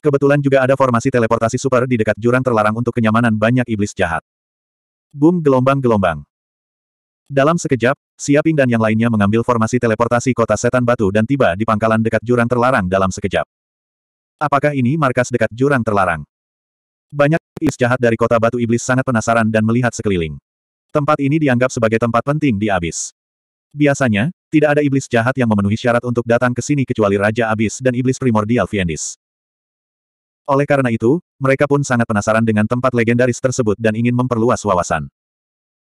Kebetulan juga ada formasi teleportasi super di dekat jurang terlarang untuk kenyamanan banyak iblis jahat. Boom gelombang-gelombang. Dalam sekejap, Siaping dan yang lainnya mengambil formasi teleportasi kota setan batu dan tiba di pangkalan dekat jurang terlarang dalam sekejap. Apakah ini markas dekat jurang terlarang? Banyak iblis jahat dari kota batu iblis sangat penasaran dan melihat sekeliling. Tempat ini dianggap sebagai tempat penting di Abis. Biasanya, tidak ada iblis jahat yang memenuhi syarat untuk datang ke sini kecuali Raja Abis dan iblis primordial Fiendis. Oleh karena itu, mereka pun sangat penasaran dengan tempat legendaris tersebut dan ingin memperluas wawasan.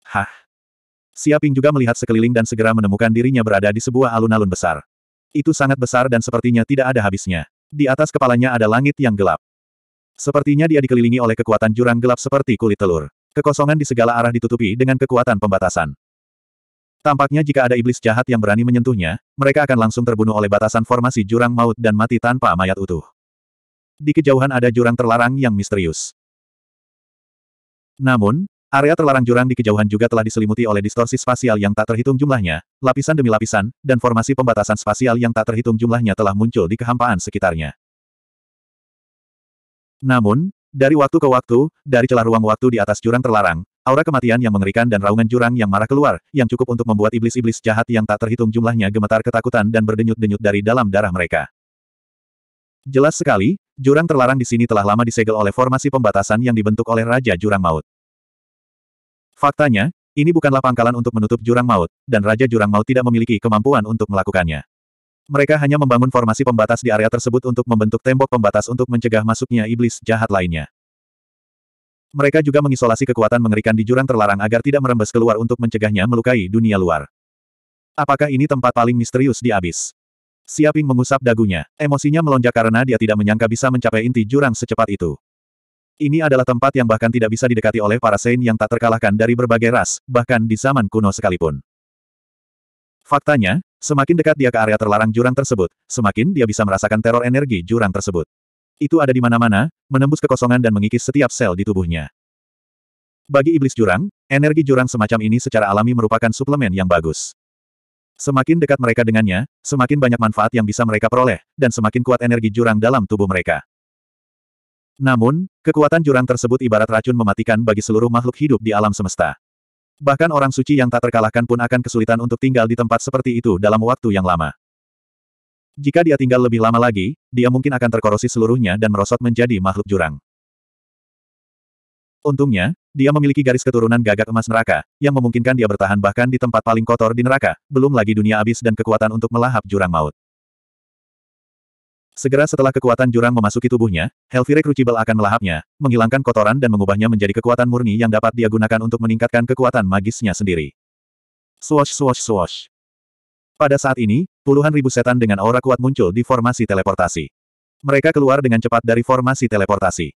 Hah? Siaping juga melihat sekeliling dan segera menemukan dirinya berada di sebuah alun-alun besar. Itu sangat besar dan sepertinya tidak ada habisnya. Di atas kepalanya ada langit yang gelap. Sepertinya dia dikelilingi oleh kekuatan jurang gelap seperti kulit telur. Kekosongan di segala arah ditutupi dengan kekuatan pembatasan. Tampaknya jika ada iblis jahat yang berani menyentuhnya, mereka akan langsung terbunuh oleh batasan formasi jurang maut dan mati tanpa mayat utuh. Di kejauhan ada jurang terlarang yang misterius. Namun, area terlarang jurang di kejauhan juga telah diselimuti oleh distorsi spasial yang tak terhitung jumlahnya, lapisan demi lapisan, dan formasi pembatasan spasial yang tak terhitung jumlahnya telah muncul di kehampaan sekitarnya. Namun, dari waktu ke waktu, dari celah ruang waktu di atas jurang terlarang, aura kematian yang mengerikan dan raungan jurang yang marah keluar, yang cukup untuk membuat iblis-iblis jahat yang tak terhitung jumlahnya gemetar ketakutan dan berdenyut-denyut dari dalam darah mereka. Jelas sekali, Jurang terlarang di sini telah lama disegel oleh formasi pembatasan yang dibentuk oleh Raja Jurang Maut. Faktanya, ini bukanlah pangkalan untuk menutup Jurang Maut, dan Raja Jurang Maut tidak memiliki kemampuan untuk melakukannya. Mereka hanya membangun formasi pembatas di area tersebut untuk membentuk tembok pembatas untuk mencegah masuknya iblis jahat lainnya. Mereka juga mengisolasi kekuatan mengerikan di jurang terlarang agar tidak merembes keluar untuk mencegahnya melukai dunia luar. Apakah ini tempat paling misterius di abis? Siaping mengusap dagunya. Emosinya melonjak karena dia tidak menyangka bisa mencapai inti jurang secepat itu. Ini adalah tempat yang bahkan tidak bisa didekati oleh para Sein yang tak terkalahkan dari berbagai ras, bahkan di zaman kuno sekalipun. Faktanya, semakin dekat dia ke area terlarang jurang tersebut, semakin dia bisa merasakan teror energi jurang tersebut. Itu ada di mana-mana, menembus kekosongan dan mengikis setiap sel di tubuhnya. Bagi iblis jurang, energi jurang semacam ini secara alami merupakan suplemen yang bagus. Semakin dekat mereka dengannya, semakin banyak manfaat yang bisa mereka peroleh, dan semakin kuat energi jurang dalam tubuh mereka. Namun, kekuatan jurang tersebut ibarat racun mematikan bagi seluruh makhluk hidup di alam semesta. Bahkan orang suci yang tak terkalahkan pun akan kesulitan untuk tinggal di tempat seperti itu dalam waktu yang lama. Jika dia tinggal lebih lama lagi, dia mungkin akan terkorosi seluruhnya dan merosot menjadi makhluk jurang. Untungnya, dia memiliki garis keturunan gagak emas neraka, yang memungkinkan dia bertahan bahkan di tempat paling kotor di neraka, belum lagi dunia abis dan kekuatan untuk melahap jurang maut. Segera setelah kekuatan jurang memasuki tubuhnya, Helvire Crucible akan melahapnya, menghilangkan kotoran dan mengubahnya menjadi kekuatan murni yang dapat dia gunakan untuk meningkatkan kekuatan magisnya sendiri. Swash swash swash. Pada saat ini, puluhan ribu setan dengan aura kuat muncul di formasi teleportasi. Mereka keluar dengan cepat dari formasi teleportasi.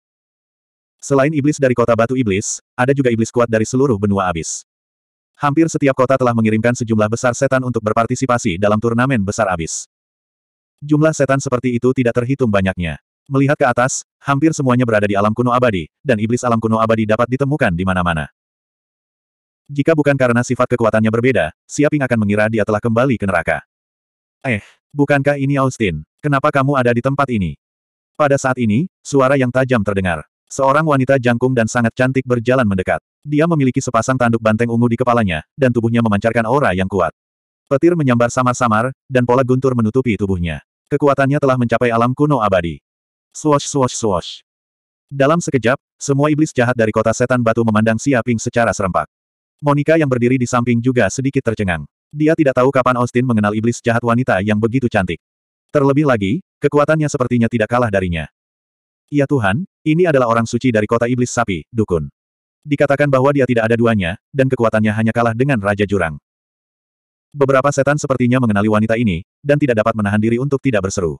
Selain iblis dari kota batu iblis, ada juga iblis kuat dari seluruh benua abis. Hampir setiap kota telah mengirimkan sejumlah besar setan untuk berpartisipasi dalam turnamen besar abis. Jumlah setan seperti itu tidak terhitung banyaknya. Melihat ke atas, hampir semuanya berada di alam kuno abadi, dan iblis alam kuno abadi dapat ditemukan di mana-mana. Jika bukan karena sifat kekuatannya berbeda, Siaping akan mengira dia telah kembali ke neraka. Eh, bukankah ini Austin? Kenapa kamu ada di tempat ini? Pada saat ini, suara yang tajam terdengar. Seorang wanita jangkung dan sangat cantik berjalan mendekat. Dia memiliki sepasang tanduk banteng ungu di kepalanya, dan tubuhnya memancarkan aura yang kuat. Petir menyambar samar-samar, dan pola guntur menutupi tubuhnya. Kekuatannya telah mencapai alam kuno abadi. Swash swash swash. Dalam sekejap, semua iblis jahat dari kota setan batu memandang Siaping secara serempak. Monica yang berdiri di samping juga sedikit tercengang. Dia tidak tahu kapan Austin mengenal iblis jahat wanita yang begitu cantik. Terlebih lagi, kekuatannya sepertinya tidak kalah darinya. Ya Tuhan, ini adalah orang suci dari kota iblis sapi, dukun. Dikatakan bahwa dia tidak ada duanya, dan kekuatannya hanya kalah dengan Raja Jurang. Beberapa setan sepertinya mengenali wanita ini, dan tidak dapat menahan diri untuk tidak berseru.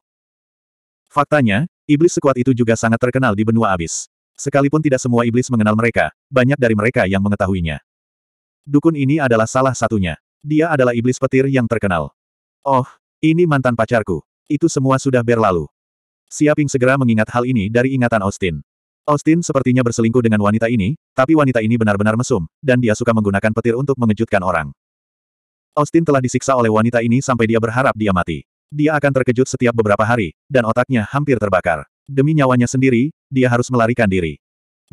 Faktanya, iblis sekuat itu juga sangat terkenal di benua abis. Sekalipun tidak semua iblis mengenal mereka, banyak dari mereka yang mengetahuinya. Dukun ini adalah salah satunya. Dia adalah iblis petir yang terkenal. Oh, ini mantan pacarku. Itu semua sudah berlalu. Siaping segera mengingat hal ini dari ingatan Austin. Austin sepertinya berselingkuh dengan wanita ini, tapi wanita ini benar-benar mesum, dan dia suka menggunakan petir untuk mengejutkan orang. Austin telah disiksa oleh wanita ini sampai dia berharap dia mati. Dia akan terkejut setiap beberapa hari, dan otaknya hampir terbakar. Demi nyawanya sendiri, dia harus melarikan diri.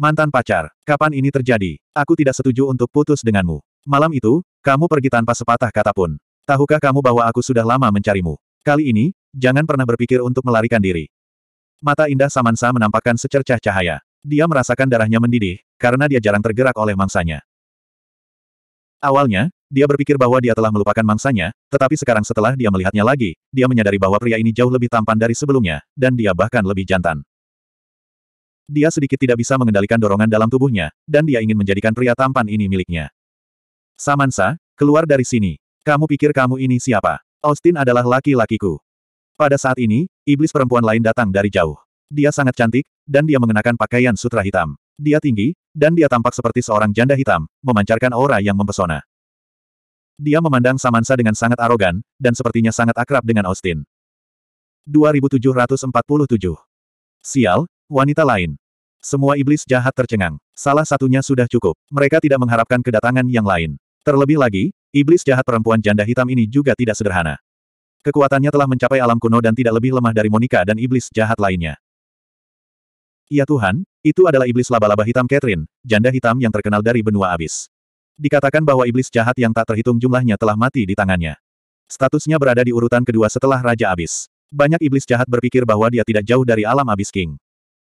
Mantan pacar, kapan ini terjadi? Aku tidak setuju untuk putus denganmu. Malam itu, kamu pergi tanpa sepatah kata pun. Tahukah kamu bahwa aku sudah lama mencarimu? Kali ini, jangan pernah berpikir untuk melarikan diri. Mata indah Samansa menampakkan secercah cahaya. Dia merasakan darahnya mendidih, karena dia jarang tergerak oleh mangsanya. Awalnya, dia berpikir bahwa dia telah melupakan mangsanya, tetapi sekarang setelah dia melihatnya lagi, dia menyadari bahwa pria ini jauh lebih tampan dari sebelumnya, dan dia bahkan lebih jantan. Dia sedikit tidak bisa mengendalikan dorongan dalam tubuhnya, dan dia ingin menjadikan pria tampan ini miliknya. Samansa, keluar dari sini. Kamu pikir kamu ini siapa? Austin adalah laki-lakiku. Pada saat ini, iblis perempuan lain datang dari jauh. Dia sangat cantik, dan dia mengenakan pakaian sutra hitam. Dia tinggi, dan dia tampak seperti seorang janda hitam, memancarkan aura yang mempesona. Dia memandang Samansa dengan sangat arogan, dan sepertinya sangat akrab dengan Austin. 2747 Sial, wanita lain. Semua iblis jahat tercengang. Salah satunya sudah cukup. Mereka tidak mengharapkan kedatangan yang lain. Terlebih lagi, iblis jahat perempuan janda hitam ini juga tidak sederhana. Kekuatannya telah mencapai alam kuno dan tidak lebih lemah dari Monica dan iblis jahat lainnya. Ya Tuhan, itu adalah iblis laba-laba hitam Catherine, janda hitam yang terkenal dari benua abis. Dikatakan bahwa iblis jahat yang tak terhitung jumlahnya telah mati di tangannya. Statusnya berada di urutan kedua setelah Raja Abis. Banyak iblis jahat berpikir bahwa dia tidak jauh dari alam Abis King.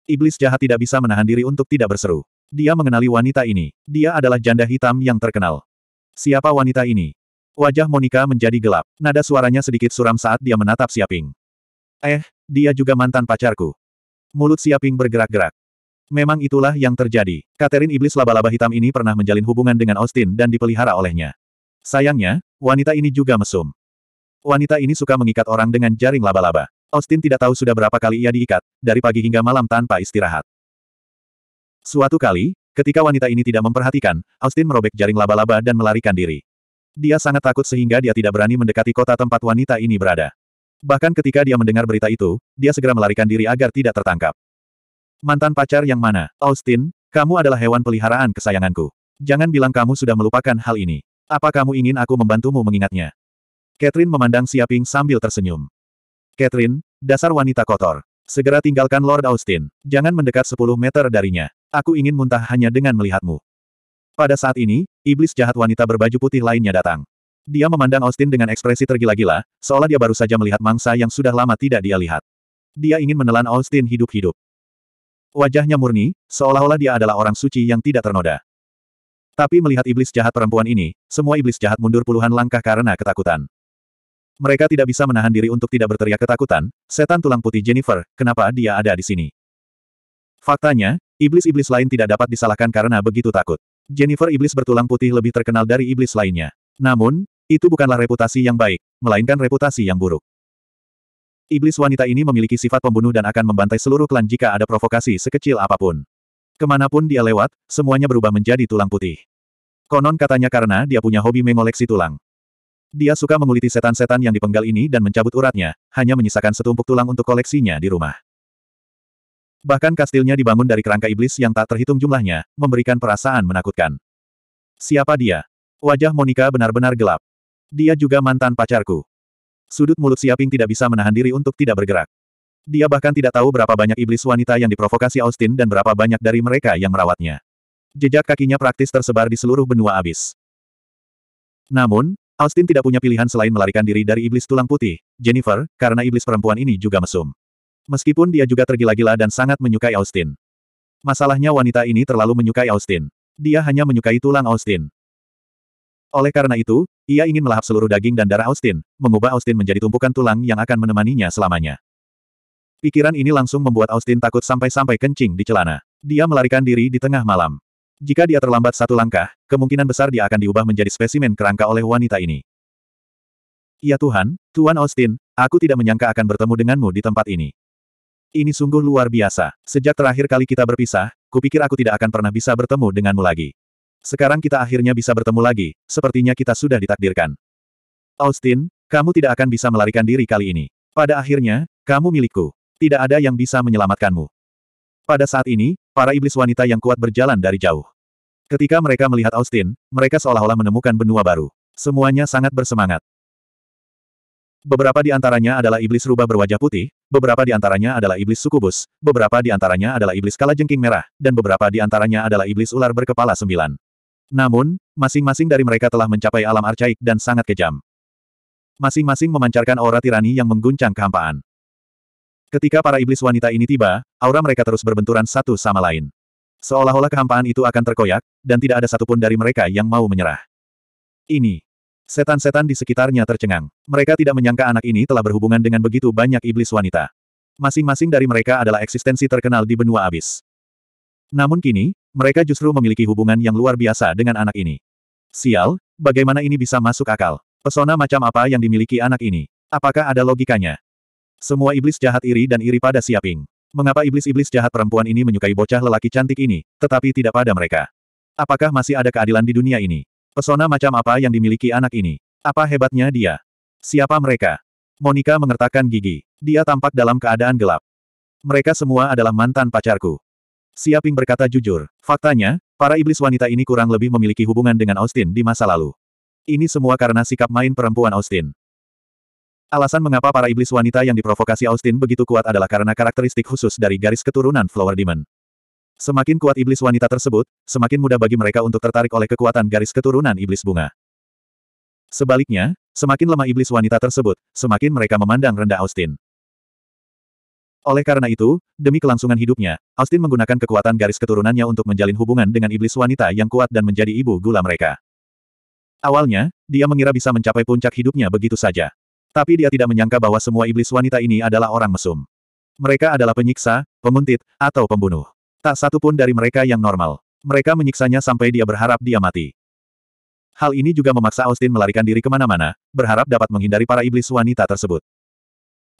Iblis jahat tidak bisa menahan diri untuk tidak berseru. Dia mengenali wanita ini. Dia adalah janda hitam yang terkenal. Siapa wanita ini? Wajah Monica menjadi gelap. Nada suaranya sedikit suram saat dia menatap Siaping. Eh, dia juga mantan pacarku. Mulut Siaping bergerak-gerak. Memang itulah yang terjadi. Katerin iblis laba-laba hitam ini pernah menjalin hubungan dengan Austin dan dipelihara olehnya. Sayangnya, wanita ini juga mesum. Wanita ini suka mengikat orang dengan jaring laba-laba. Austin tidak tahu sudah berapa kali ia diikat, dari pagi hingga malam tanpa istirahat. Suatu kali, ketika wanita ini tidak memperhatikan, Austin merobek jaring laba-laba dan melarikan diri. Dia sangat takut sehingga dia tidak berani mendekati kota tempat wanita ini berada. Bahkan ketika dia mendengar berita itu, dia segera melarikan diri agar tidak tertangkap. Mantan pacar yang mana? Austin, kamu adalah hewan peliharaan kesayanganku. Jangan bilang kamu sudah melupakan hal ini. Apa kamu ingin aku membantumu mengingatnya? Catherine memandang Siaping sambil tersenyum. Catherine, dasar wanita kotor. Segera tinggalkan Lord Austin. Jangan mendekat 10 meter darinya. Aku ingin muntah hanya dengan melihatmu. Pada saat ini, iblis jahat wanita berbaju putih lainnya datang. Dia memandang Austin dengan ekspresi tergila-gila, seolah dia baru saja melihat mangsa yang sudah lama tidak dia lihat. Dia ingin menelan Austin hidup-hidup. Wajahnya murni, seolah-olah dia adalah orang suci yang tidak ternoda. Tapi melihat iblis jahat perempuan ini, semua iblis jahat mundur puluhan langkah karena ketakutan. Mereka tidak bisa menahan diri untuk tidak berteriak ketakutan, setan tulang putih Jennifer, kenapa dia ada di sini? Faktanya, iblis-iblis lain tidak dapat disalahkan karena begitu takut. Jennifer Iblis bertulang putih lebih terkenal dari iblis lainnya. Namun, itu bukanlah reputasi yang baik, melainkan reputasi yang buruk. Iblis wanita ini memiliki sifat pembunuh dan akan membantai seluruh klan jika ada provokasi sekecil apapun. Kemanapun dia lewat, semuanya berubah menjadi tulang putih. Konon katanya karena dia punya hobi mengoleksi tulang. Dia suka menguliti setan-setan yang dipenggal ini dan mencabut uratnya, hanya menyisakan setumpuk tulang untuk koleksinya di rumah. Bahkan kastilnya dibangun dari kerangka iblis yang tak terhitung jumlahnya, memberikan perasaan menakutkan. Siapa dia? Wajah Monica benar-benar gelap. Dia juga mantan pacarku. Sudut mulut Siaping tidak bisa menahan diri untuk tidak bergerak. Dia bahkan tidak tahu berapa banyak iblis wanita yang diprovokasi Austin dan berapa banyak dari mereka yang merawatnya. Jejak kakinya praktis tersebar di seluruh benua abis. Namun, Austin tidak punya pilihan selain melarikan diri dari iblis tulang putih, Jennifer, karena iblis perempuan ini juga mesum. Meskipun dia juga tergila-gila dan sangat menyukai Austin. Masalahnya wanita ini terlalu menyukai Austin. Dia hanya menyukai tulang Austin. Oleh karena itu, ia ingin melahap seluruh daging dan darah Austin, mengubah Austin menjadi tumpukan tulang yang akan menemaninya selamanya. Pikiran ini langsung membuat Austin takut sampai-sampai kencing di celana. Dia melarikan diri di tengah malam. Jika dia terlambat satu langkah, kemungkinan besar dia akan diubah menjadi spesimen kerangka oleh wanita ini. Ya Tuhan, Tuan Austin, aku tidak menyangka akan bertemu denganmu di tempat ini. Ini sungguh luar biasa. Sejak terakhir kali kita berpisah, kupikir aku tidak akan pernah bisa bertemu denganmu lagi. Sekarang kita akhirnya bisa bertemu lagi, sepertinya kita sudah ditakdirkan. Austin, kamu tidak akan bisa melarikan diri kali ini. Pada akhirnya, kamu milikku. Tidak ada yang bisa menyelamatkanmu. Pada saat ini, para iblis wanita yang kuat berjalan dari jauh. Ketika mereka melihat Austin, mereka seolah-olah menemukan benua baru. Semuanya sangat bersemangat. Beberapa di antaranya adalah iblis rubah berwajah putih, beberapa di antaranya adalah iblis sukubus, beberapa di antaranya adalah iblis jengking merah, dan beberapa di antaranya adalah iblis ular berkepala sembilan. Namun, masing-masing dari mereka telah mencapai alam arcaik dan sangat kejam. Masing-masing memancarkan aura tirani yang mengguncang kehampaan. Ketika para iblis wanita ini tiba, aura mereka terus berbenturan satu sama lain. Seolah-olah kehampaan itu akan terkoyak, dan tidak ada satupun dari mereka yang mau menyerah. Ini Setan-setan di sekitarnya tercengang. Mereka tidak menyangka anak ini telah berhubungan dengan begitu banyak iblis wanita. Masing-masing dari mereka adalah eksistensi terkenal di benua abis. Namun kini, mereka justru memiliki hubungan yang luar biasa dengan anak ini. Sial, bagaimana ini bisa masuk akal? Pesona macam apa yang dimiliki anak ini? Apakah ada logikanya? Semua iblis jahat iri dan iri pada Siaping. Mengapa iblis-iblis jahat perempuan ini menyukai bocah lelaki cantik ini, tetapi tidak pada mereka? Apakah masih ada keadilan di dunia ini? Pesona macam apa yang dimiliki anak ini? Apa hebatnya dia? Siapa mereka? Monica mengertakkan gigi. Dia tampak dalam keadaan gelap. Mereka semua adalah mantan pacarku. Siaping berkata jujur. Faktanya, para iblis wanita ini kurang lebih memiliki hubungan dengan Austin di masa lalu. Ini semua karena sikap main perempuan Austin. Alasan mengapa para iblis wanita yang diprovokasi Austin begitu kuat adalah karena karakteristik khusus dari garis keturunan Flower Demon. Semakin kuat iblis wanita tersebut, semakin mudah bagi mereka untuk tertarik oleh kekuatan garis keturunan iblis bunga. Sebaliknya, semakin lemah iblis wanita tersebut, semakin mereka memandang rendah Austin. Oleh karena itu, demi kelangsungan hidupnya, Austin menggunakan kekuatan garis keturunannya untuk menjalin hubungan dengan iblis wanita yang kuat dan menjadi ibu gula mereka. Awalnya, dia mengira bisa mencapai puncak hidupnya begitu saja. Tapi dia tidak menyangka bahwa semua iblis wanita ini adalah orang mesum. Mereka adalah penyiksa, penguntit, atau pembunuh. Tak satu pun dari mereka yang normal. Mereka menyiksanya sampai dia berharap dia mati. Hal ini juga memaksa Austin melarikan diri kemana-mana, berharap dapat menghindari para iblis wanita tersebut.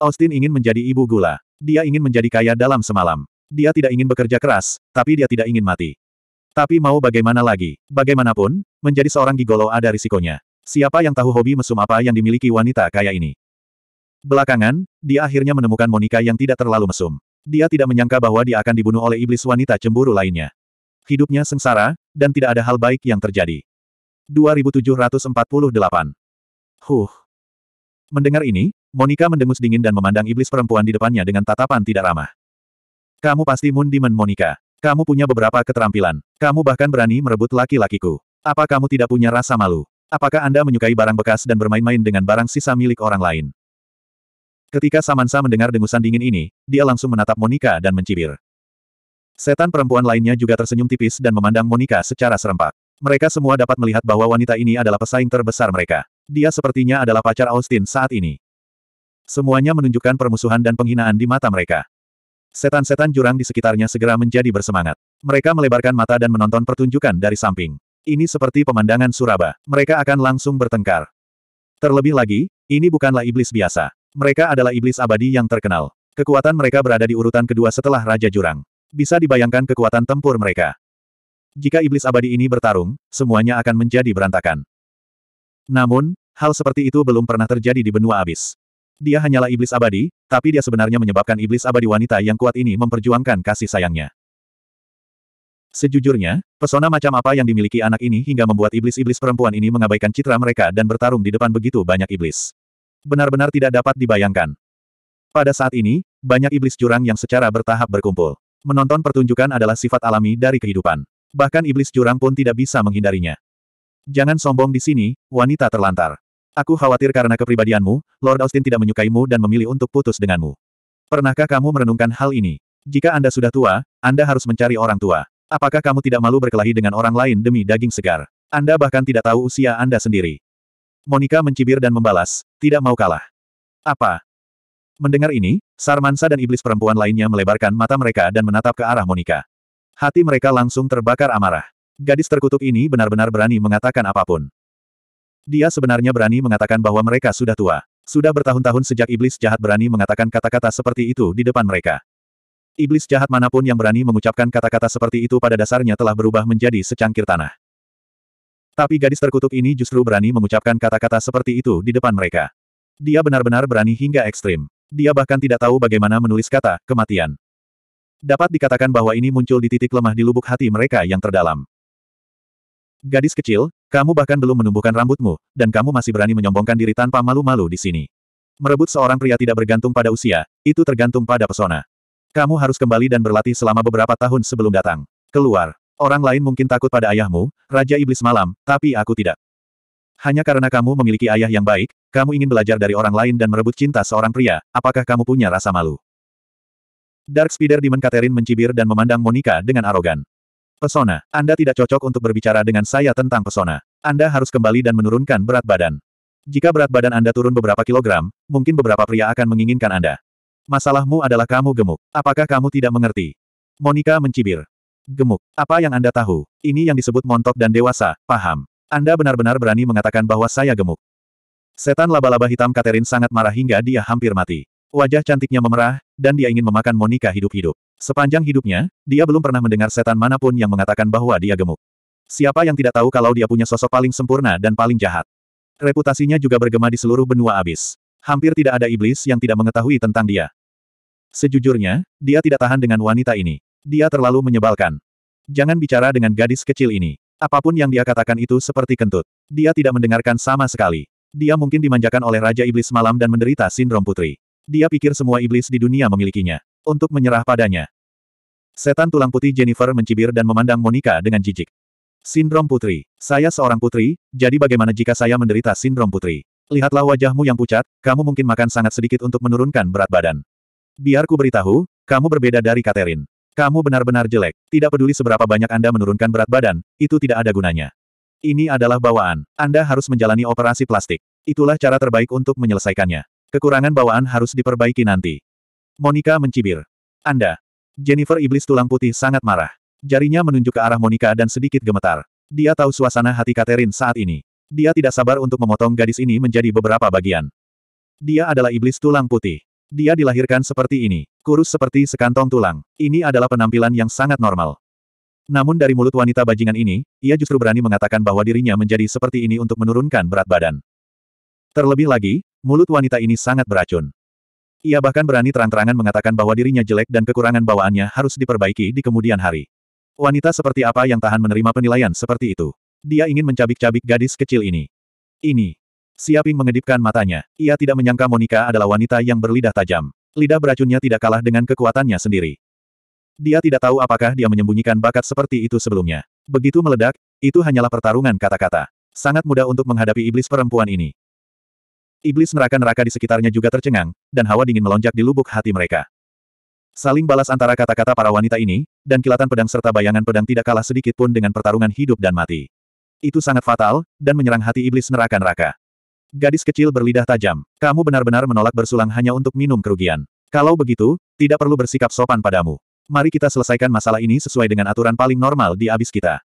Austin ingin menjadi ibu gula. Dia ingin menjadi kaya dalam semalam. Dia tidak ingin bekerja keras, tapi dia tidak ingin mati. Tapi mau bagaimana lagi? Bagaimanapun, menjadi seorang gigolo ada risikonya. Siapa yang tahu hobi mesum apa yang dimiliki wanita kaya ini? Belakangan, dia akhirnya menemukan Monica yang tidak terlalu mesum. Dia tidak menyangka bahwa dia akan dibunuh oleh iblis wanita cemburu lainnya. Hidupnya sengsara, dan tidak ada hal baik yang terjadi. 2748 Huh. Mendengar ini, Monica mendengus dingin dan memandang iblis perempuan di depannya dengan tatapan tidak ramah. Kamu pasti Moon Monica. Kamu punya beberapa keterampilan. Kamu bahkan berani merebut laki-lakiku. Apa kamu tidak punya rasa malu? Apakah Anda menyukai barang bekas dan bermain-main dengan barang sisa milik orang lain? Ketika Samansa mendengar dengusan dingin ini, dia langsung menatap Monica dan mencibir. Setan perempuan lainnya juga tersenyum tipis dan memandang Monica secara serempak. Mereka semua dapat melihat bahwa wanita ini adalah pesaing terbesar mereka. Dia sepertinya adalah pacar Austin saat ini. Semuanya menunjukkan permusuhan dan penghinaan di mata mereka. Setan-setan jurang di sekitarnya segera menjadi bersemangat. Mereka melebarkan mata dan menonton pertunjukan dari samping. Ini seperti pemandangan Suraba. Mereka akan langsung bertengkar. Terlebih lagi, ini bukanlah iblis biasa. Mereka adalah iblis abadi yang terkenal. Kekuatan mereka berada di urutan kedua setelah Raja Jurang. Bisa dibayangkan kekuatan tempur mereka. Jika iblis abadi ini bertarung, semuanya akan menjadi berantakan. Namun, hal seperti itu belum pernah terjadi di benua abis. Dia hanyalah iblis abadi, tapi dia sebenarnya menyebabkan iblis abadi wanita yang kuat ini memperjuangkan kasih sayangnya. Sejujurnya, pesona macam apa yang dimiliki anak ini hingga membuat iblis-iblis perempuan ini mengabaikan citra mereka dan bertarung di depan begitu banyak iblis benar-benar tidak dapat dibayangkan. Pada saat ini, banyak iblis jurang yang secara bertahap berkumpul. Menonton pertunjukan adalah sifat alami dari kehidupan. Bahkan iblis jurang pun tidak bisa menghindarinya. Jangan sombong di sini, wanita terlantar. Aku khawatir karena kepribadianmu, Lord Austin tidak menyukaimu dan memilih untuk putus denganmu. Pernahkah kamu merenungkan hal ini? Jika Anda sudah tua, Anda harus mencari orang tua. Apakah kamu tidak malu berkelahi dengan orang lain demi daging segar? Anda bahkan tidak tahu usia Anda sendiri. Monica mencibir dan membalas, tidak mau kalah. Apa? Mendengar ini, Sarmansa dan iblis perempuan lainnya melebarkan mata mereka dan menatap ke arah Monica. Hati mereka langsung terbakar amarah. Gadis terkutuk ini benar-benar berani mengatakan apapun. Dia sebenarnya berani mengatakan bahwa mereka sudah tua. Sudah bertahun-tahun sejak iblis jahat berani mengatakan kata-kata seperti itu di depan mereka. Iblis jahat manapun yang berani mengucapkan kata-kata seperti itu pada dasarnya telah berubah menjadi secangkir tanah. Tapi gadis terkutuk ini justru berani mengucapkan kata-kata seperti itu di depan mereka. Dia benar-benar berani hingga ekstrim. Dia bahkan tidak tahu bagaimana menulis kata, kematian. Dapat dikatakan bahwa ini muncul di titik lemah di lubuk hati mereka yang terdalam. Gadis kecil, kamu bahkan belum menumbuhkan rambutmu, dan kamu masih berani menyombongkan diri tanpa malu-malu di sini. Merebut seorang pria tidak bergantung pada usia, itu tergantung pada pesona. Kamu harus kembali dan berlatih selama beberapa tahun sebelum datang. Keluar. Orang lain mungkin takut pada ayahmu, Raja Iblis Malam, tapi aku tidak. Hanya karena kamu memiliki ayah yang baik, kamu ingin belajar dari orang lain dan merebut cinta seorang pria, apakah kamu punya rasa malu? Dark Spider Demon Catherine mencibir dan memandang Monica dengan arogan. Pesona, Anda tidak cocok untuk berbicara dengan saya tentang pesona. Anda harus kembali dan menurunkan berat badan. Jika berat badan Anda turun beberapa kilogram, mungkin beberapa pria akan menginginkan Anda. Masalahmu adalah kamu gemuk. Apakah kamu tidak mengerti? Monica mencibir. Gemuk. Apa yang Anda tahu? Ini yang disebut montok dan dewasa, paham. Anda benar-benar berani mengatakan bahwa saya gemuk. Setan laba-laba hitam Catherine sangat marah hingga dia hampir mati. Wajah cantiknya memerah, dan dia ingin memakan Monica hidup-hidup. Sepanjang hidupnya, dia belum pernah mendengar setan manapun yang mengatakan bahwa dia gemuk. Siapa yang tidak tahu kalau dia punya sosok paling sempurna dan paling jahat. Reputasinya juga bergema di seluruh benua abis. Hampir tidak ada iblis yang tidak mengetahui tentang dia. Sejujurnya, dia tidak tahan dengan wanita ini. Dia terlalu menyebalkan. Jangan bicara dengan gadis kecil ini. Apapun yang dia katakan itu seperti kentut. Dia tidak mendengarkan sama sekali. Dia mungkin dimanjakan oleh Raja Iblis malam dan menderita sindrom putri. Dia pikir semua iblis di dunia memilikinya. Untuk menyerah padanya. Setan tulang putih Jennifer mencibir dan memandang Monica dengan jijik. Sindrom putri. Saya seorang putri, jadi bagaimana jika saya menderita sindrom putri? Lihatlah wajahmu yang pucat, kamu mungkin makan sangat sedikit untuk menurunkan berat badan. Biarku beritahu, kamu berbeda dari Catherine. Kamu benar-benar jelek. Tidak peduli seberapa banyak Anda menurunkan berat badan, itu tidak ada gunanya. Ini adalah bawaan. Anda harus menjalani operasi plastik. Itulah cara terbaik untuk menyelesaikannya. Kekurangan bawaan harus diperbaiki nanti. Monica mencibir. Anda. Jennifer Iblis Tulang Putih sangat marah. Jarinya menunjuk ke arah Monica dan sedikit gemetar. Dia tahu suasana hati Catherine saat ini. Dia tidak sabar untuk memotong gadis ini menjadi beberapa bagian. Dia adalah iblis tulang putih. Dia dilahirkan seperti ini, kurus seperti sekantong tulang. Ini adalah penampilan yang sangat normal. Namun dari mulut wanita bajingan ini, ia justru berani mengatakan bahwa dirinya menjadi seperti ini untuk menurunkan berat badan. Terlebih lagi, mulut wanita ini sangat beracun. Ia bahkan berani terang-terangan mengatakan bahwa dirinya jelek dan kekurangan bawaannya harus diperbaiki di kemudian hari. Wanita seperti apa yang tahan menerima penilaian seperti itu? Dia ingin mencabik-cabik gadis kecil ini. Ini, Siaping mengedipkan matanya. Ia tidak menyangka Monica adalah wanita yang berlidah tajam. Lidah beracunnya tidak kalah dengan kekuatannya sendiri. Dia tidak tahu apakah dia menyembunyikan bakat seperti itu sebelumnya. Begitu meledak, itu hanyalah pertarungan kata-kata. Sangat mudah untuk menghadapi iblis perempuan ini. Iblis neraka-neraka di sekitarnya juga tercengang, dan hawa dingin melonjak di lubuk hati mereka. Saling balas antara kata-kata para wanita ini, dan kilatan pedang serta bayangan pedang tidak kalah sedikit pun dengan pertarungan hidup dan mati. Itu sangat fatal, dan menyerang hati iblis neraka-neraka. Gadis kecil berlidah tajam. Kamu benar-benar menolak bersulang hanya untuk minum kerugian. Kalau begitu, tidak perlu bersikap sopan padamu. Mari kita selesaikan masalah ini sesuai dengan aturan paling normal di abis kita.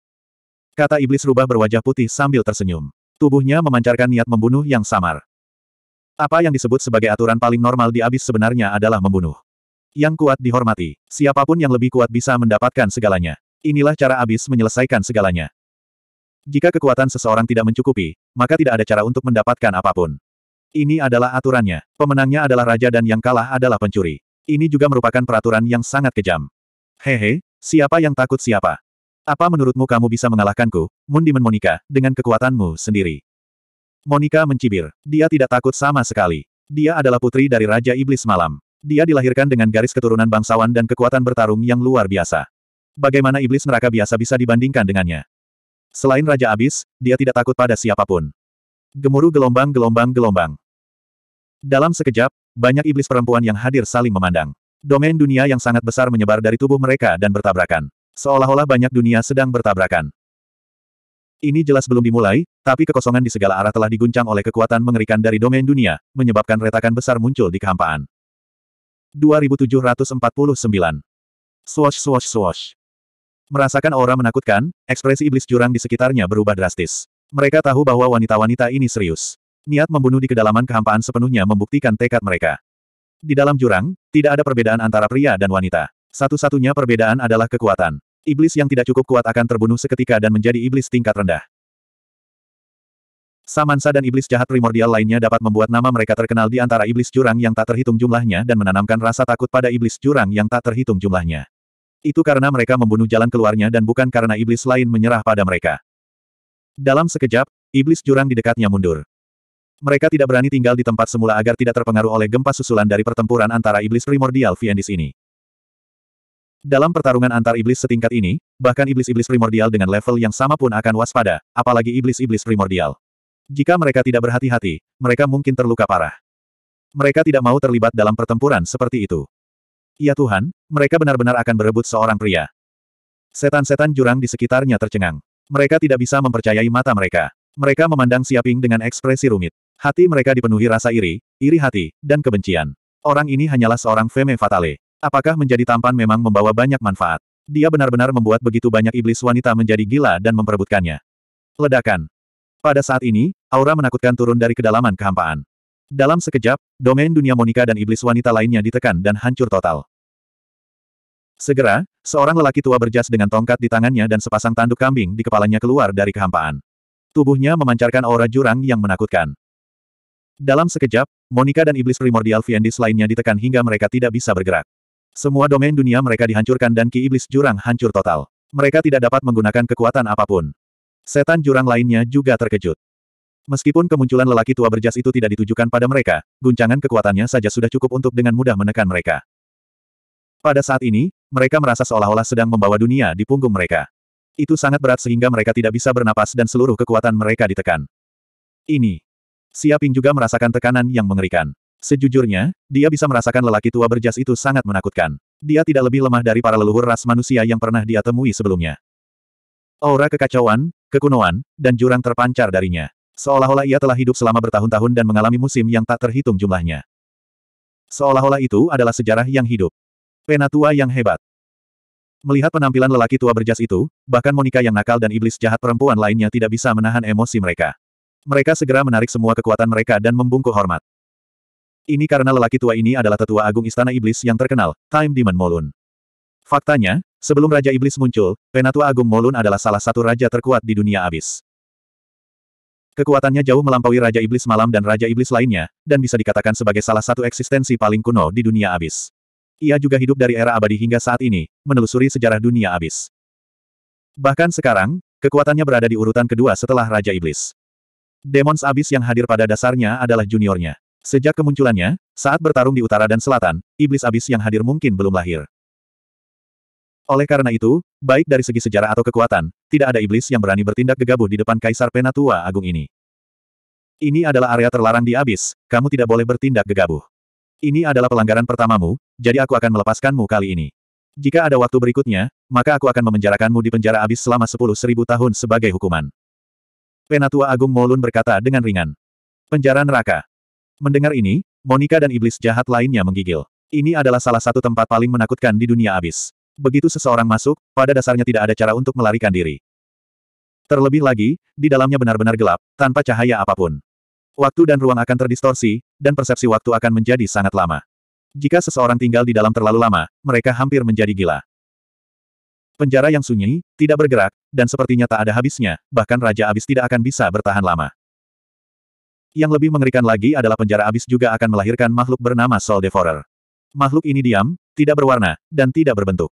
Kata iblis rubah berwajah putih sambil tersenyum. Tubuhnya memancarkan niat membunuh yang samar. Apa yang disebut sebagai aturan paling normal di abis sebenarnya adalah membunuh. Yang kuat dihormati. Siapapun yang lebih kuat bisa mendapatkan segalanya. Inilah cara abis menyelesaikan segalanya. Jika kekuatan seseorang tidak mencukupi, maka tidak ada cara untuk mendapatkan apapun. Ini adalah aturannya. Pemenangnya adalah raja dan yang kalah adalah pencuri. Ini juga merupakan peraturan yang sangat kejam. Hehe, siapa yang takut siapa? Apa menurutmu kamu bisa mengalahkanku, Mundimen Monica, dengan kekuatanmu sendiri? Monica mencibir. Dia tidak takut sama sekali. Dia adalah putri dari Raja Iblis Malam. Dia dilahirkan dengan garis keturunan bangsawan dan kekuatan bertarung yang luar biasa. Bagaimana iblis neraka biasa bisa dibandingkan dengannya? Selain Raja Abis, dia tidak takut pada siapapun. Gemuruh gelombang-gelombang-gelombang. Dalam sekejap, banyak iblis perempuan yang hadir saling memandang. Domain dunia yang sangat besar menyebar dari tubuh mereka dan bertabrakan. Seolah-olah banyak dunia sedang bertabrakan. Ini jelas belum dimulai, tapi kekosongan di segala arah telah diguncang oleh kekuatan mengerikan dari domain dunia, menyebabkan retakan besar muncul di kehampaan. 2749 Swash swash swash Merasakan aura menakutkan, ekspresi iblis jurang di sekitarnya berubah drastis. Mereka tahu bahwa wanita-wanita ini serius. Niat membunuh di kedalaman kehampaan sepenuhnya membuktikan tekad mereka. Di dalam jurang, tidak ada perbedaan antara pria dan wanita. Satu-satunya perbedaan adalah kekuatan. Iblis yang tidak cukup kuat akan terbunuh seketika dan menjadi iblis tingkat rendah. Samansa dan iblis jahat primordial lainnya dapat membuat nama mereka terkenal di antara iblis jurang yang tak terhitung jumlahnya dan menanamkan rasa takut pada iblis jurang yang tak terhitung jumlahnya. Itu karena mereka membunuh jalan keluarnya dan bukan karena iblis lain menyerah pada mereka. Dalam sekejap, iblis jurang di dekatnya mundur. Mereka tidak berani tinggal di tempat semula agar tidak terpengaruh oleh gempa susulan dari pertempuran antara iblis primordial Fiendis ini. Dalam pertarungan antar iblis setingkat ini, bahkan iblis-iblis primordial dengan level yang sama pun akan waspada, apalagi iblis-iblis primordial. Jika mereka tidak berhati-hati, mereka mungkin terluka parah. Mereka tidak mau terlibat dalam pertempuran seperti itu. Ya Tuhan, mereka benar-benar akan berebut seorang pria. Setan-setan jurang di sekitarnya tercengang. Mereka tidak bisa mempercayai mata mereka. Mereka memandang Siaping dengan ekspresi rumit. Hati mereka dipenuhi rasa iri, iri hati, dan kebencian. Orang ini hanyalah seorang femme fatale. Apakah menjadi tampan memang membawa banyak manfaat? Dia benar-benar membuat begitu banyak iblis wanita menjadi gila dan memperebutkannya. Ledakan. Pada saat ini, aura menakutkan turun dari kedalaman kehampaan. Dalam sekejap, domain dunia Monica dan iblis wanita lainnya ditekan dan hancur total. Segera, seorang lelaki tua berjas dengan tongkat di tangannya dan sepasang tanduk kambing di kepalanya keluar dari kehampaan. Tubuhnya memancarkan aura jurang yang menakutkan. Dalam sekejap, Monica dan iblis primordial Fiendis lainnya ditekan hingga mereka tidak bisa bergerak. Semua domain dunia mereka dihancurkan dan ki iblis jurang hancur total. Mereka tidak dapat menggunakan kekuatan apapun. Setan jurang lainnya juga terkejut. Meskipun kemunculan lelaki tua berjas itu tidak ditujukan pada mereka, guncangan kekuatannya saja sudah cukup untuk dengan mudah menekan mereka. Pada saat ini, mereka merasa seolah-olah sedang membawa dunia di punggung mereka. Itu sangat berat sehingga mereka tidak bisa bernapas dan seluruh kekuatan mereka ditekan. Ini. Siaping juga merasakan tekanan yang mengerikan. Sejujurnya, dia bisa merasakan lelaki tua berjas itu sangat menakutkan. Dia tidak lebih lemah dari para leluhur ras manusia yang pernah dia temui sebelumnya. Aura kekacauan, kekunoan, dan jurang terpancar darinya. Seolah-olah ia telah hidup selama bertahun-tahun dan mengalami musim yang tak terhitung jumlahnya. Seolah-olah itu adalah sejarah yang hidup. Penatua yang hebat. Melihat penampilan lelaki tua berjas itu, bahkan Monica yang nakal dan iblis jahat perempuan lainnya tidak bisa menahan emosi mereka. Mereka segera menarik semua kekuatan mereka dan membungkuk hormat. Ini karena lelaki tua ini adalah tetua agung istana iblis yang terkenal, Time Demon Molun. Faktanya, sebelum Raja Iblis muncul, Penatua Agung Molun adalah salah satu raja terkuat di dunia abis. Kekuatannya jauh melampaui Raja Iblis Malam dan Raja Iblis lainnya, dan bisa dikatakan sebagai salah satu eksistensi paling kuno di dunia abis. Ia juga hidup dari era abadi hingga saat ini, menelusuri sejarah dunia abis. Bahkan sekarang, kekuatannya berada di urutan kedua setelah Raja Iblis. Demons abis yang hadir pada dasarnya adalah juniornya. Sejak kemunculannya, saat bertarung di utara dan selatan, iblis abis yang hadir mungkin belum lahir. Oleh karena itu, baik dari segi sejarah atau kekuatan, tidak ada iblis yang berani bertindak gegabah di depan Kaisar Penatua Agung ini. Ini adalah area terlarang di Abis, kamu tidak boleh bertindak gegabah. Ini adalah pelanggaran pertamamu, jadi aku akan melepaskanmu kali ini. Jika ada waktu berikutnya, maka aku akan memenjarakanmu di penjara abis selama sepuluh seribu tahun sebagai hukuman. Penatua Agung Molun berkata dengan ringan. Penjara neraka. Mendengar ini, Monica dan iblis jahat lainnya menggigil. Ini adalah salah satu tempat paling menakutkan di dunia abis. Begitu seseorang masuk, pada dasarnya tidak ada cara untuk melarikan diri. Terlebih lagi, di dalamnya benar-benar gelap, tanpa cahaya apapun. Waktu dan ruang akan terdistorsi, dan persepsi waktu akan menjadi sangat lama. Jika seseorang tinggal di dalam terlalu lama, mereka hampir menjadi gila. Penjara yang sunyi, tidak bergerak, dan sepertinya tak ada habisnya, bahkan Raja Abis tidak akan bisa bertahan lama. Yang lebih mengerikan lagi adalah penjara abis juga akan melahirkan makhluk bernama Soul Devourer. Makhluk ini diam, tidak berwarna, dan tidak berbentuk.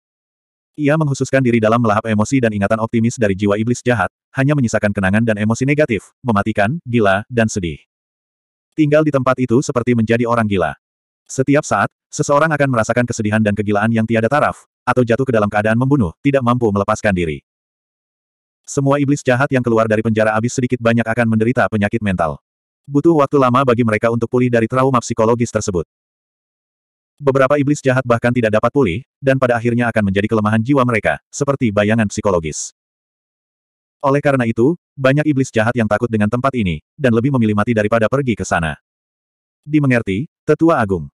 Ia menghususkan diri dalam melahap emosi dan ingatan optimis dari jiwa iblis jahat, hanya menyisakan kenangan dan emosi negatif, mematikan, gila, dan sedih. Tinggal di tempat itu seperti menjadi orang gila. Setiap saat, seseorang akan merasakan kesedihan dan kegilaan yang tiada taraf, atau jatuh ke dalam keadaan membunuh, tidak mampu melepaskan diri. Semua iblis jahat yang keluar dari penjara abis sedikit banyak akan menderita penyakit mental. Butuh waktu lama bagi mereka untuk pulih dari trauma psikologis tersebut beberapa iblis jahat bahkan tidak dapat pulih, dan pada akhirnya akan menjadi kelemahan jiwa mereka, seperti bayangan psikologis. Oleh karena itu, banyak iblis jahat yang takut dengan tempat ini, dan lebih memilih mati daripada pergi ke sana. Dimengerti, Tetua Agung.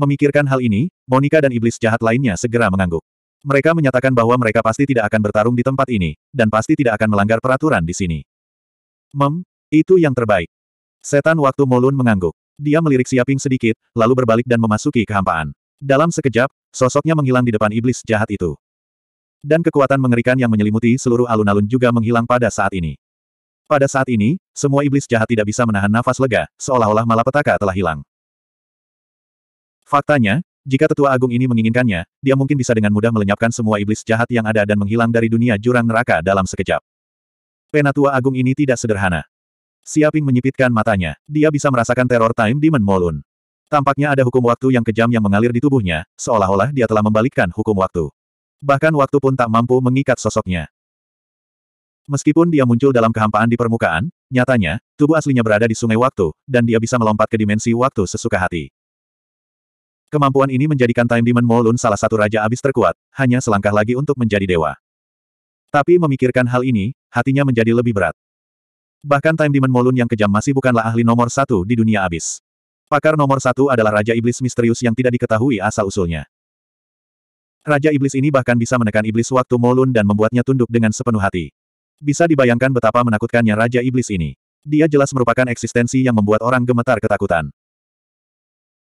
Memikirkan hal ini, Monica dan iblis jahat lainnya segera mengangguk. Mereka menyatakan bahwa mereka pasti tidak akan bertarung di tempat ini, dan pasti tidak akan melanggar peraturan di sini. Mem, itu yang terbaik. Setan waktu Molun mengangguk. Dia melirik Siaping sedikit, lalu berbalik dan memasuki kehampaan. Dalam sekejap, sosoknya menghilang di depan iblis jahat itu. Dan kekuatan mengerikan yang menyelimuti seluruh alun-alun juga menghilang pada saat ini. Pada saat ini, semua iblis jahat tidak bisa menahan nafas lega, seolah-olah malapetaka telah hilang. Faktanya, jika tetua agung ini menginginkannya, dia mungkin bisa dengan mudah melenyapkan semua iblis jahat yang ada dan menghilang dari dunia jurang neraka dalam sekejap. Penatua agung ini tidak sederhana. Siaping menyipitkan matanya. Dia bisa merasakan teror time Demon Molun. Tampaknya ada hukum waktu yang kejam yang mengalir di tubuhnya, seolah-olah dia telah membalikkan hukum waktu. Bahkan waktu pun tak mampu mengikat sosoknya. Meskipun dia muncul dalam kehampaan di permukaan, nyatanya, tubuh aslinya berada di sungai waktu, dan dia bisa melompat ke dimensi waktu sesuka hati. Kemampuan ini menjadikan Time Demon Molun salah satu raja abis terkuat, hanya selangkah lagi untuk menjadi dewa. Tapi memikirkan hal ini, hatinya menjadi lebih berat. Bahkan Time Demon Molun yang kejam masih bukanlah ahli nomor satu di dunia abis. Pakar nomor satu adalah Raja Iblis misterius yang tidak diketahui asal-usulnya. Raja Iblis ini bahkan bisa menekan Iblis waktu Molun dan membuatnya tunduk dengan sepenuh hati. Bisa dibayangkan betapa menakutkannya Raja Iblis ini. Dia jelas merupakan eksistensi yang membuat orang gemetar ketakutan.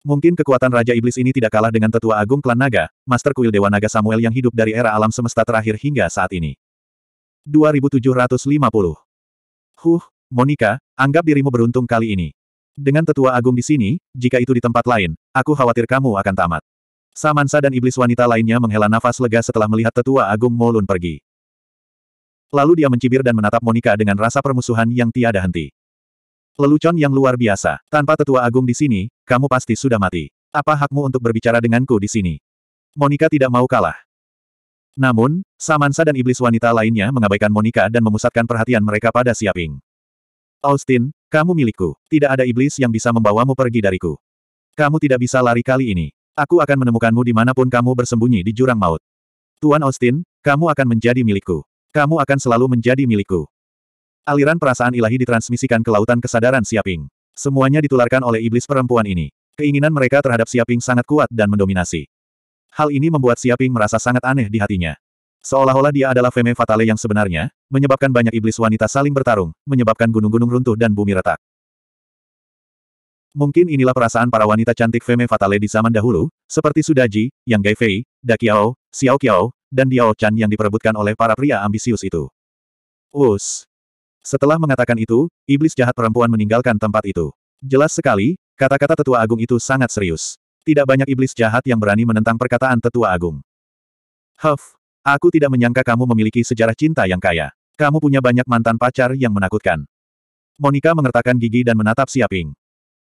Mungkin kekuatan Raja Iblis ini tidak kalah dengan tetua agung klan naga, Master Kuil Dewa Naga Samuel yang hidup dari era alam semesta terakhir hingga saat ini. 2750 Huh, Monica, anggap dirimu beruntung kali ini. Dengan tetua agung di sini, jika itu di tempat lain, aku khawatir kamu akan tamat. Samansa dan iblis wanita lainnya menghela nafas lega setelah melihat tetua agung Molun pergi. Lalu dia mencibir dan menatap Monica dengan rasa permusuhan yang tiada henti. Lelucon yang luar biasa, tanpa tetua agung di sini, kamu pasti sudah mati. Apa hakmu untuk berbicara denganku di sini? Monica tidak mau kalah. Namun, Samansa dan iblis wanita lainnya mengabaikan Monica dan memusatkan perhatian mereka pada Siaping. Austin, kamu milikku. Tidak ada iblis yang bisa membawamu pergi dariku. Kamu tidak bisa lari kali ini. Aku akan menemukanmu dimanapun kamu bersembunyi di jurang maut. Tuan Austin, kamu akan menjadi milikku. Kamu akan selalu menjadi milikku. Aliran perasaan ilahi ditransmisikan ke lautan kesadaran Siaping. Semuanya ditularkan oleh iblis perempuan ini. Keinginan mereka terhadap Siaping sangat kuat dan mendominasi. Hal ini membuat Siaping merasa sangat aneh di hatinya. Seolah-olah dia adalah Femme Fatale yang sebenarnya, menyebabkan banyak iblis wanita saling bertarung, menyebabkan gunung-gunung runtuh dan bumi retak. Mungkin inilah perasaan para wanita cantik Femme Fatale di zaman dahulu, seperti Sudaji, Yang Gaifei, Daqiao, Xiao Qiao, dan Diao Chan yang diperebutkan oleh para pria ambisius itu. Us. Setelah mengatakan itu, iblis jahat perempuan meninggalkan tempat itu. Jelas sekali, kata-kata tetua agung itu sangat serius. Tidak banyak iblis jahat yang berani menentang perkataan tetua agung. Huff, aku tidak menyangka kamu memiliki sejarah cinta yang kaya. Kamu punya banyak mantan pacar yang menakutkan. Monica mengertakkan gigi dan menatap Siaping.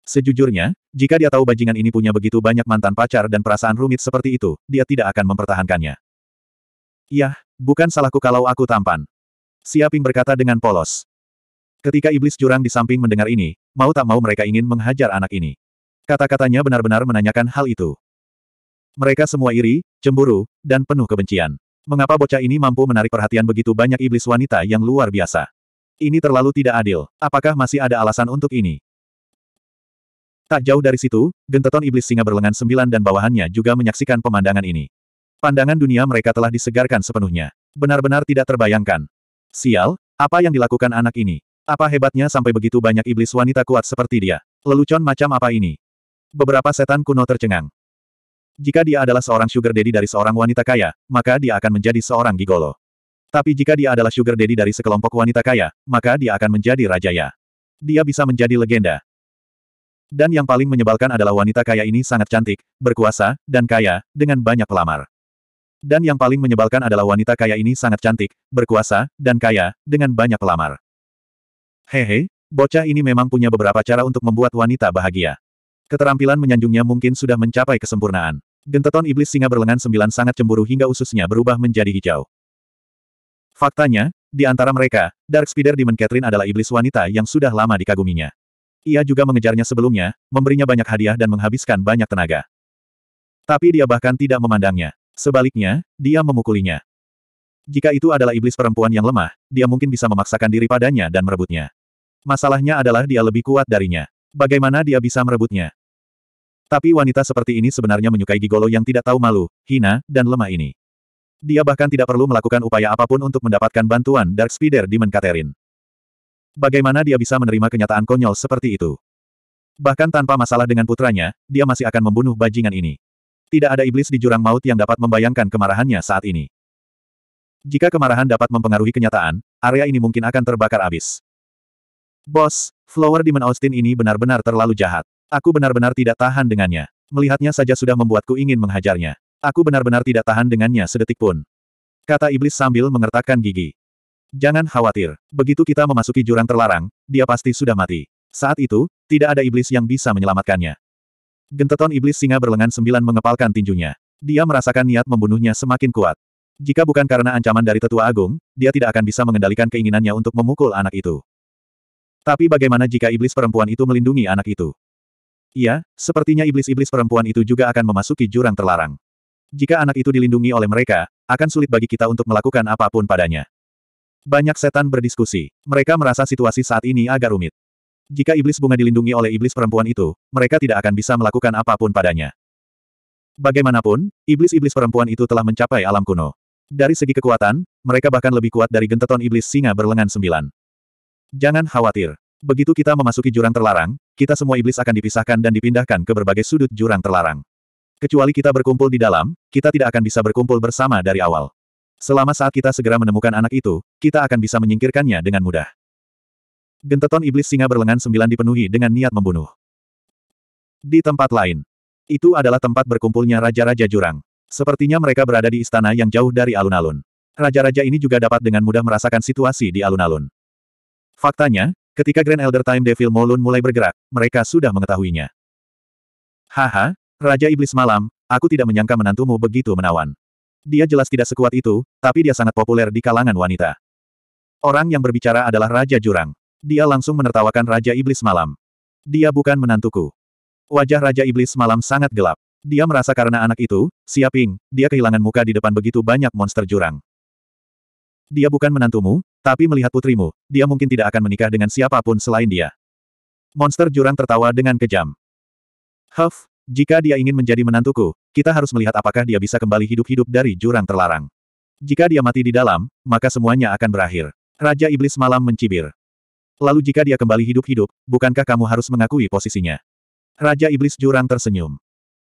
Sejujurnya, jika dia tahu bajingan ini punya begitu banyak mantan pacar dan perasaan rumit seperti itu, dia tidak akan mempertahankannya. Yah, bukan salahku kalau aku tampan. Siaping berkata dengan polos. Ketika iblis jurang di samping mendengar ini, mau tak mau mereka ingin menghajar anak ini. Kata-katanya benar-benar menanyakan hal itu. Mereka semua iri, cemburu, dan penuh kebencian. Mengapa bocah ini mampu menarik perhatian begitu banyak iblis wanita yang luar biasa? Ini terlalu tidak adil. Apakah masih ada alasan untuk ini? Tak jauh dari situ, genteton iblis singa berlengan sembilan dan bawahannya juga menyaksikan pemandangan ini. Pandangan dunia mereka telah disegarkan sepenuhnya. Benar-benar tidak terbayangkan. Sial, apa yang dilakukan anak ini? Apa hebatnya sampai begitu banyak iblis wanita kuat seperti dia? Lelucon macam apa ini? Beberapa setan kuno tercengang. Jika dia adalah seorang sugar daddy dari seorang wanita kaya, maka dia akan menjadi seorang gigolo. Tapi jika dia adalah sugar daddy dari sekelompok wanita kaya, maka dia akan menjadi rajaya. Dia bisa menjadi legenda. Dan yang paling menyebalkan adalah wanita kaya ini sangat cantik, berkuasa, dan kaya, dengan banyak pelamar. Dan yang paling menyebalkan adalah wanita kaya ini sangat cantik, berkuasa, dan kaya, dengan banyak pelamar. Hehe, bocah ini memang punya beberapa cara untuk membuat wanita bahagia. Keterampilan menyanjungnya mungkin sudah mencapai kesempurnaan. Genteton iblis singa berlengan sembilan sangat cemburu hingga ususnya berubah menjadi hijau. Faktanya, di antara mereka, Dark Spider Demon Catherine adalah iblis wanita yang sudah lama dikaguminya. Ia juga mengejarnya sebelumnya, memberinya banyak hadiah dan menghabiskan banyak tenaga. Tapi dia bahkan tidak memandangnya. Sebaliknya, dia memukulinya. Jika itu adalah iblis perempuan yang lemah, dia mungkin bisa memaksakan diri padanya dan merebutnya. Masalahnya adalah dia lebih kuat darinya. Bagaimana dia bisa merebutnya? Tapi wanita seperti ini sebenarnya menyukai gigolo yang tidak tahu malu, hina, dan lemah ini. Dia bahkan tidak perlu melakukan upaya apapun untuk mendapatkan bantuan Dark Spider Demon Catherine. Bagaimana dia bisa menerima kenyataan konyol seperti itu? Bahkan tanpa masalah dengan putranya, dia masih akan membunuh bajingan ini. Tidak ada iblis di jurang maut yang dapat membayangkan kemarahannya saat ini. Jika kemarahan dapat mempengaruhi kenyataan, area ini mungkin akan terbakar abis. Bos, Flower Demon Austin ini benar-benar terlalu jahat. Aku benar-benar tidak tahan dengannya. Melihatnya saja sudah membuatku ingin menghajarnya. Aku benar-benar tidak tahan dengannya sedetik pun. Kata iblis sambil mengertakkan gigi. Jangan khawatir. Begitu kita memasuki jurang terlarang, dia pasti sudah mati. Saat itu, tidak ada iblis yang bisa menyelamatkannya. Genteton iblis singa berlengan sembilan mengepalkan tinjunya. Dia merasakan niat membunuhnya semakin kuat. Jika bukan karena ancaman dari tetua agung, dia tidak akan bisa mengendalikan keinginannya untuk memukul anak itu. Tapi bagaimana jika iblis perempuan itu melindungi anak itu? Iya, sepertinya iblis-iblis perempuan itu juga akan memasuki jurang terlarang. Jika anak itu dilindungi oleh mereka, akan sulit bagi kita untuk melakukan apapun padanya. Banyak setan berdiskusi. Mereka merasa situasi saat ini agak rumit. Jika iblis bunga dilindungi oleh iblis perempuan itu, mereka tidak akan bisa melakukan apapun padanya. Bagaimanapun, iblis-iblis perempuan itu telah mencapai alam kuno. Dari segi kekuatan, mereka bahkan lebih kuat dari genteton iblis singa berlengan sembilan. Jangan khawatir. Begitu kita memasuki jurang terlarang, kita semua iblis akan dipisahkan dan dipindahkan ke berbagai sudut jurang terlarang. Kecuali kita berkumpul di dalam, kita tidak akan bisa berkumpul bersama dari awal. Selama saat kita segera menemukan anak itu, kita akan bisa menyingkirkannya dengan mudah. Genteton iblis singa berlengan sembilan dipenuhi dengan niat membunuh. Di tempat lain, itu adalah tempat berkumpulnya raja-raja jurang. Sepertinya mereka berada di istana yang jauh dari alun-alun. Raja-raja ini juga dapat dengan mudah merasakan situasi di alun-alun. Faktanya, Ketika Grand Elder Time Devil Molun mulai bergerak, mereka sudah mengetahuinya. Haha, Raja Iblis Malam, aku tidak menyangka menantumu begitu menawan. Dia jelas tidak sekuat itu, tapi dia sangat populer di kalangan wanita. Orang yang berbicara adalah Raja Jurang. Dia langsung menertawakan Raja Iblis Malam. Dia bukan menantuku. Wajah Raja Iblis Malam sangat gelap. Dia merasa karena anak itu, Siaping, dia kehilangan muka di depan begitu banyak monster jurang. Dia bukan menantumu, tapi melihat putrimu, dia mungkin tidak akan menikah dengan siapapun selain dia. Monster jurang tertawa dengan kejam. Huff, jika dia ingin menjadi menantuku, kita harus melihat apakah dia bisa kembali hidup-hidup dari jurang terlarang. Jika dia mati di dalam, maka semuanya akan berakhir. Raja Iblis Malam mencibir. Lalu jika dia kembali hidup-hidup, bukankah kamu harus mengakui posisinya? Raja Iblis Jurang tersenyum.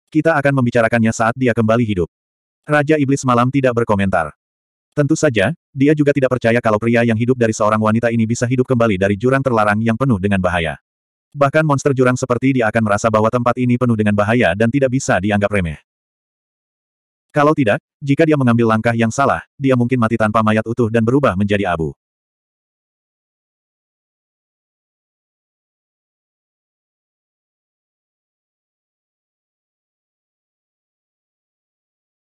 Kita akan membicarakannya saat dia kembali hidup. Raja Iblis Malam tidak berkomentar. Tentu saja, dia juga tidak percaya kalau pria yang hidup dari seorang wanita ini bisa hidup kembali dari jurang terlarang yang penuh dengan bahaya. Bahkan monster jurang seperti dia akan merasa bahwa tempat ini penuh dengan bahaya dan tidak bisa dianggap remeh. Kalau tidak, jika dia mengambil langkah yang salah, dia mungkin mati tanpa mayat utuh dan berubah menjadi abu.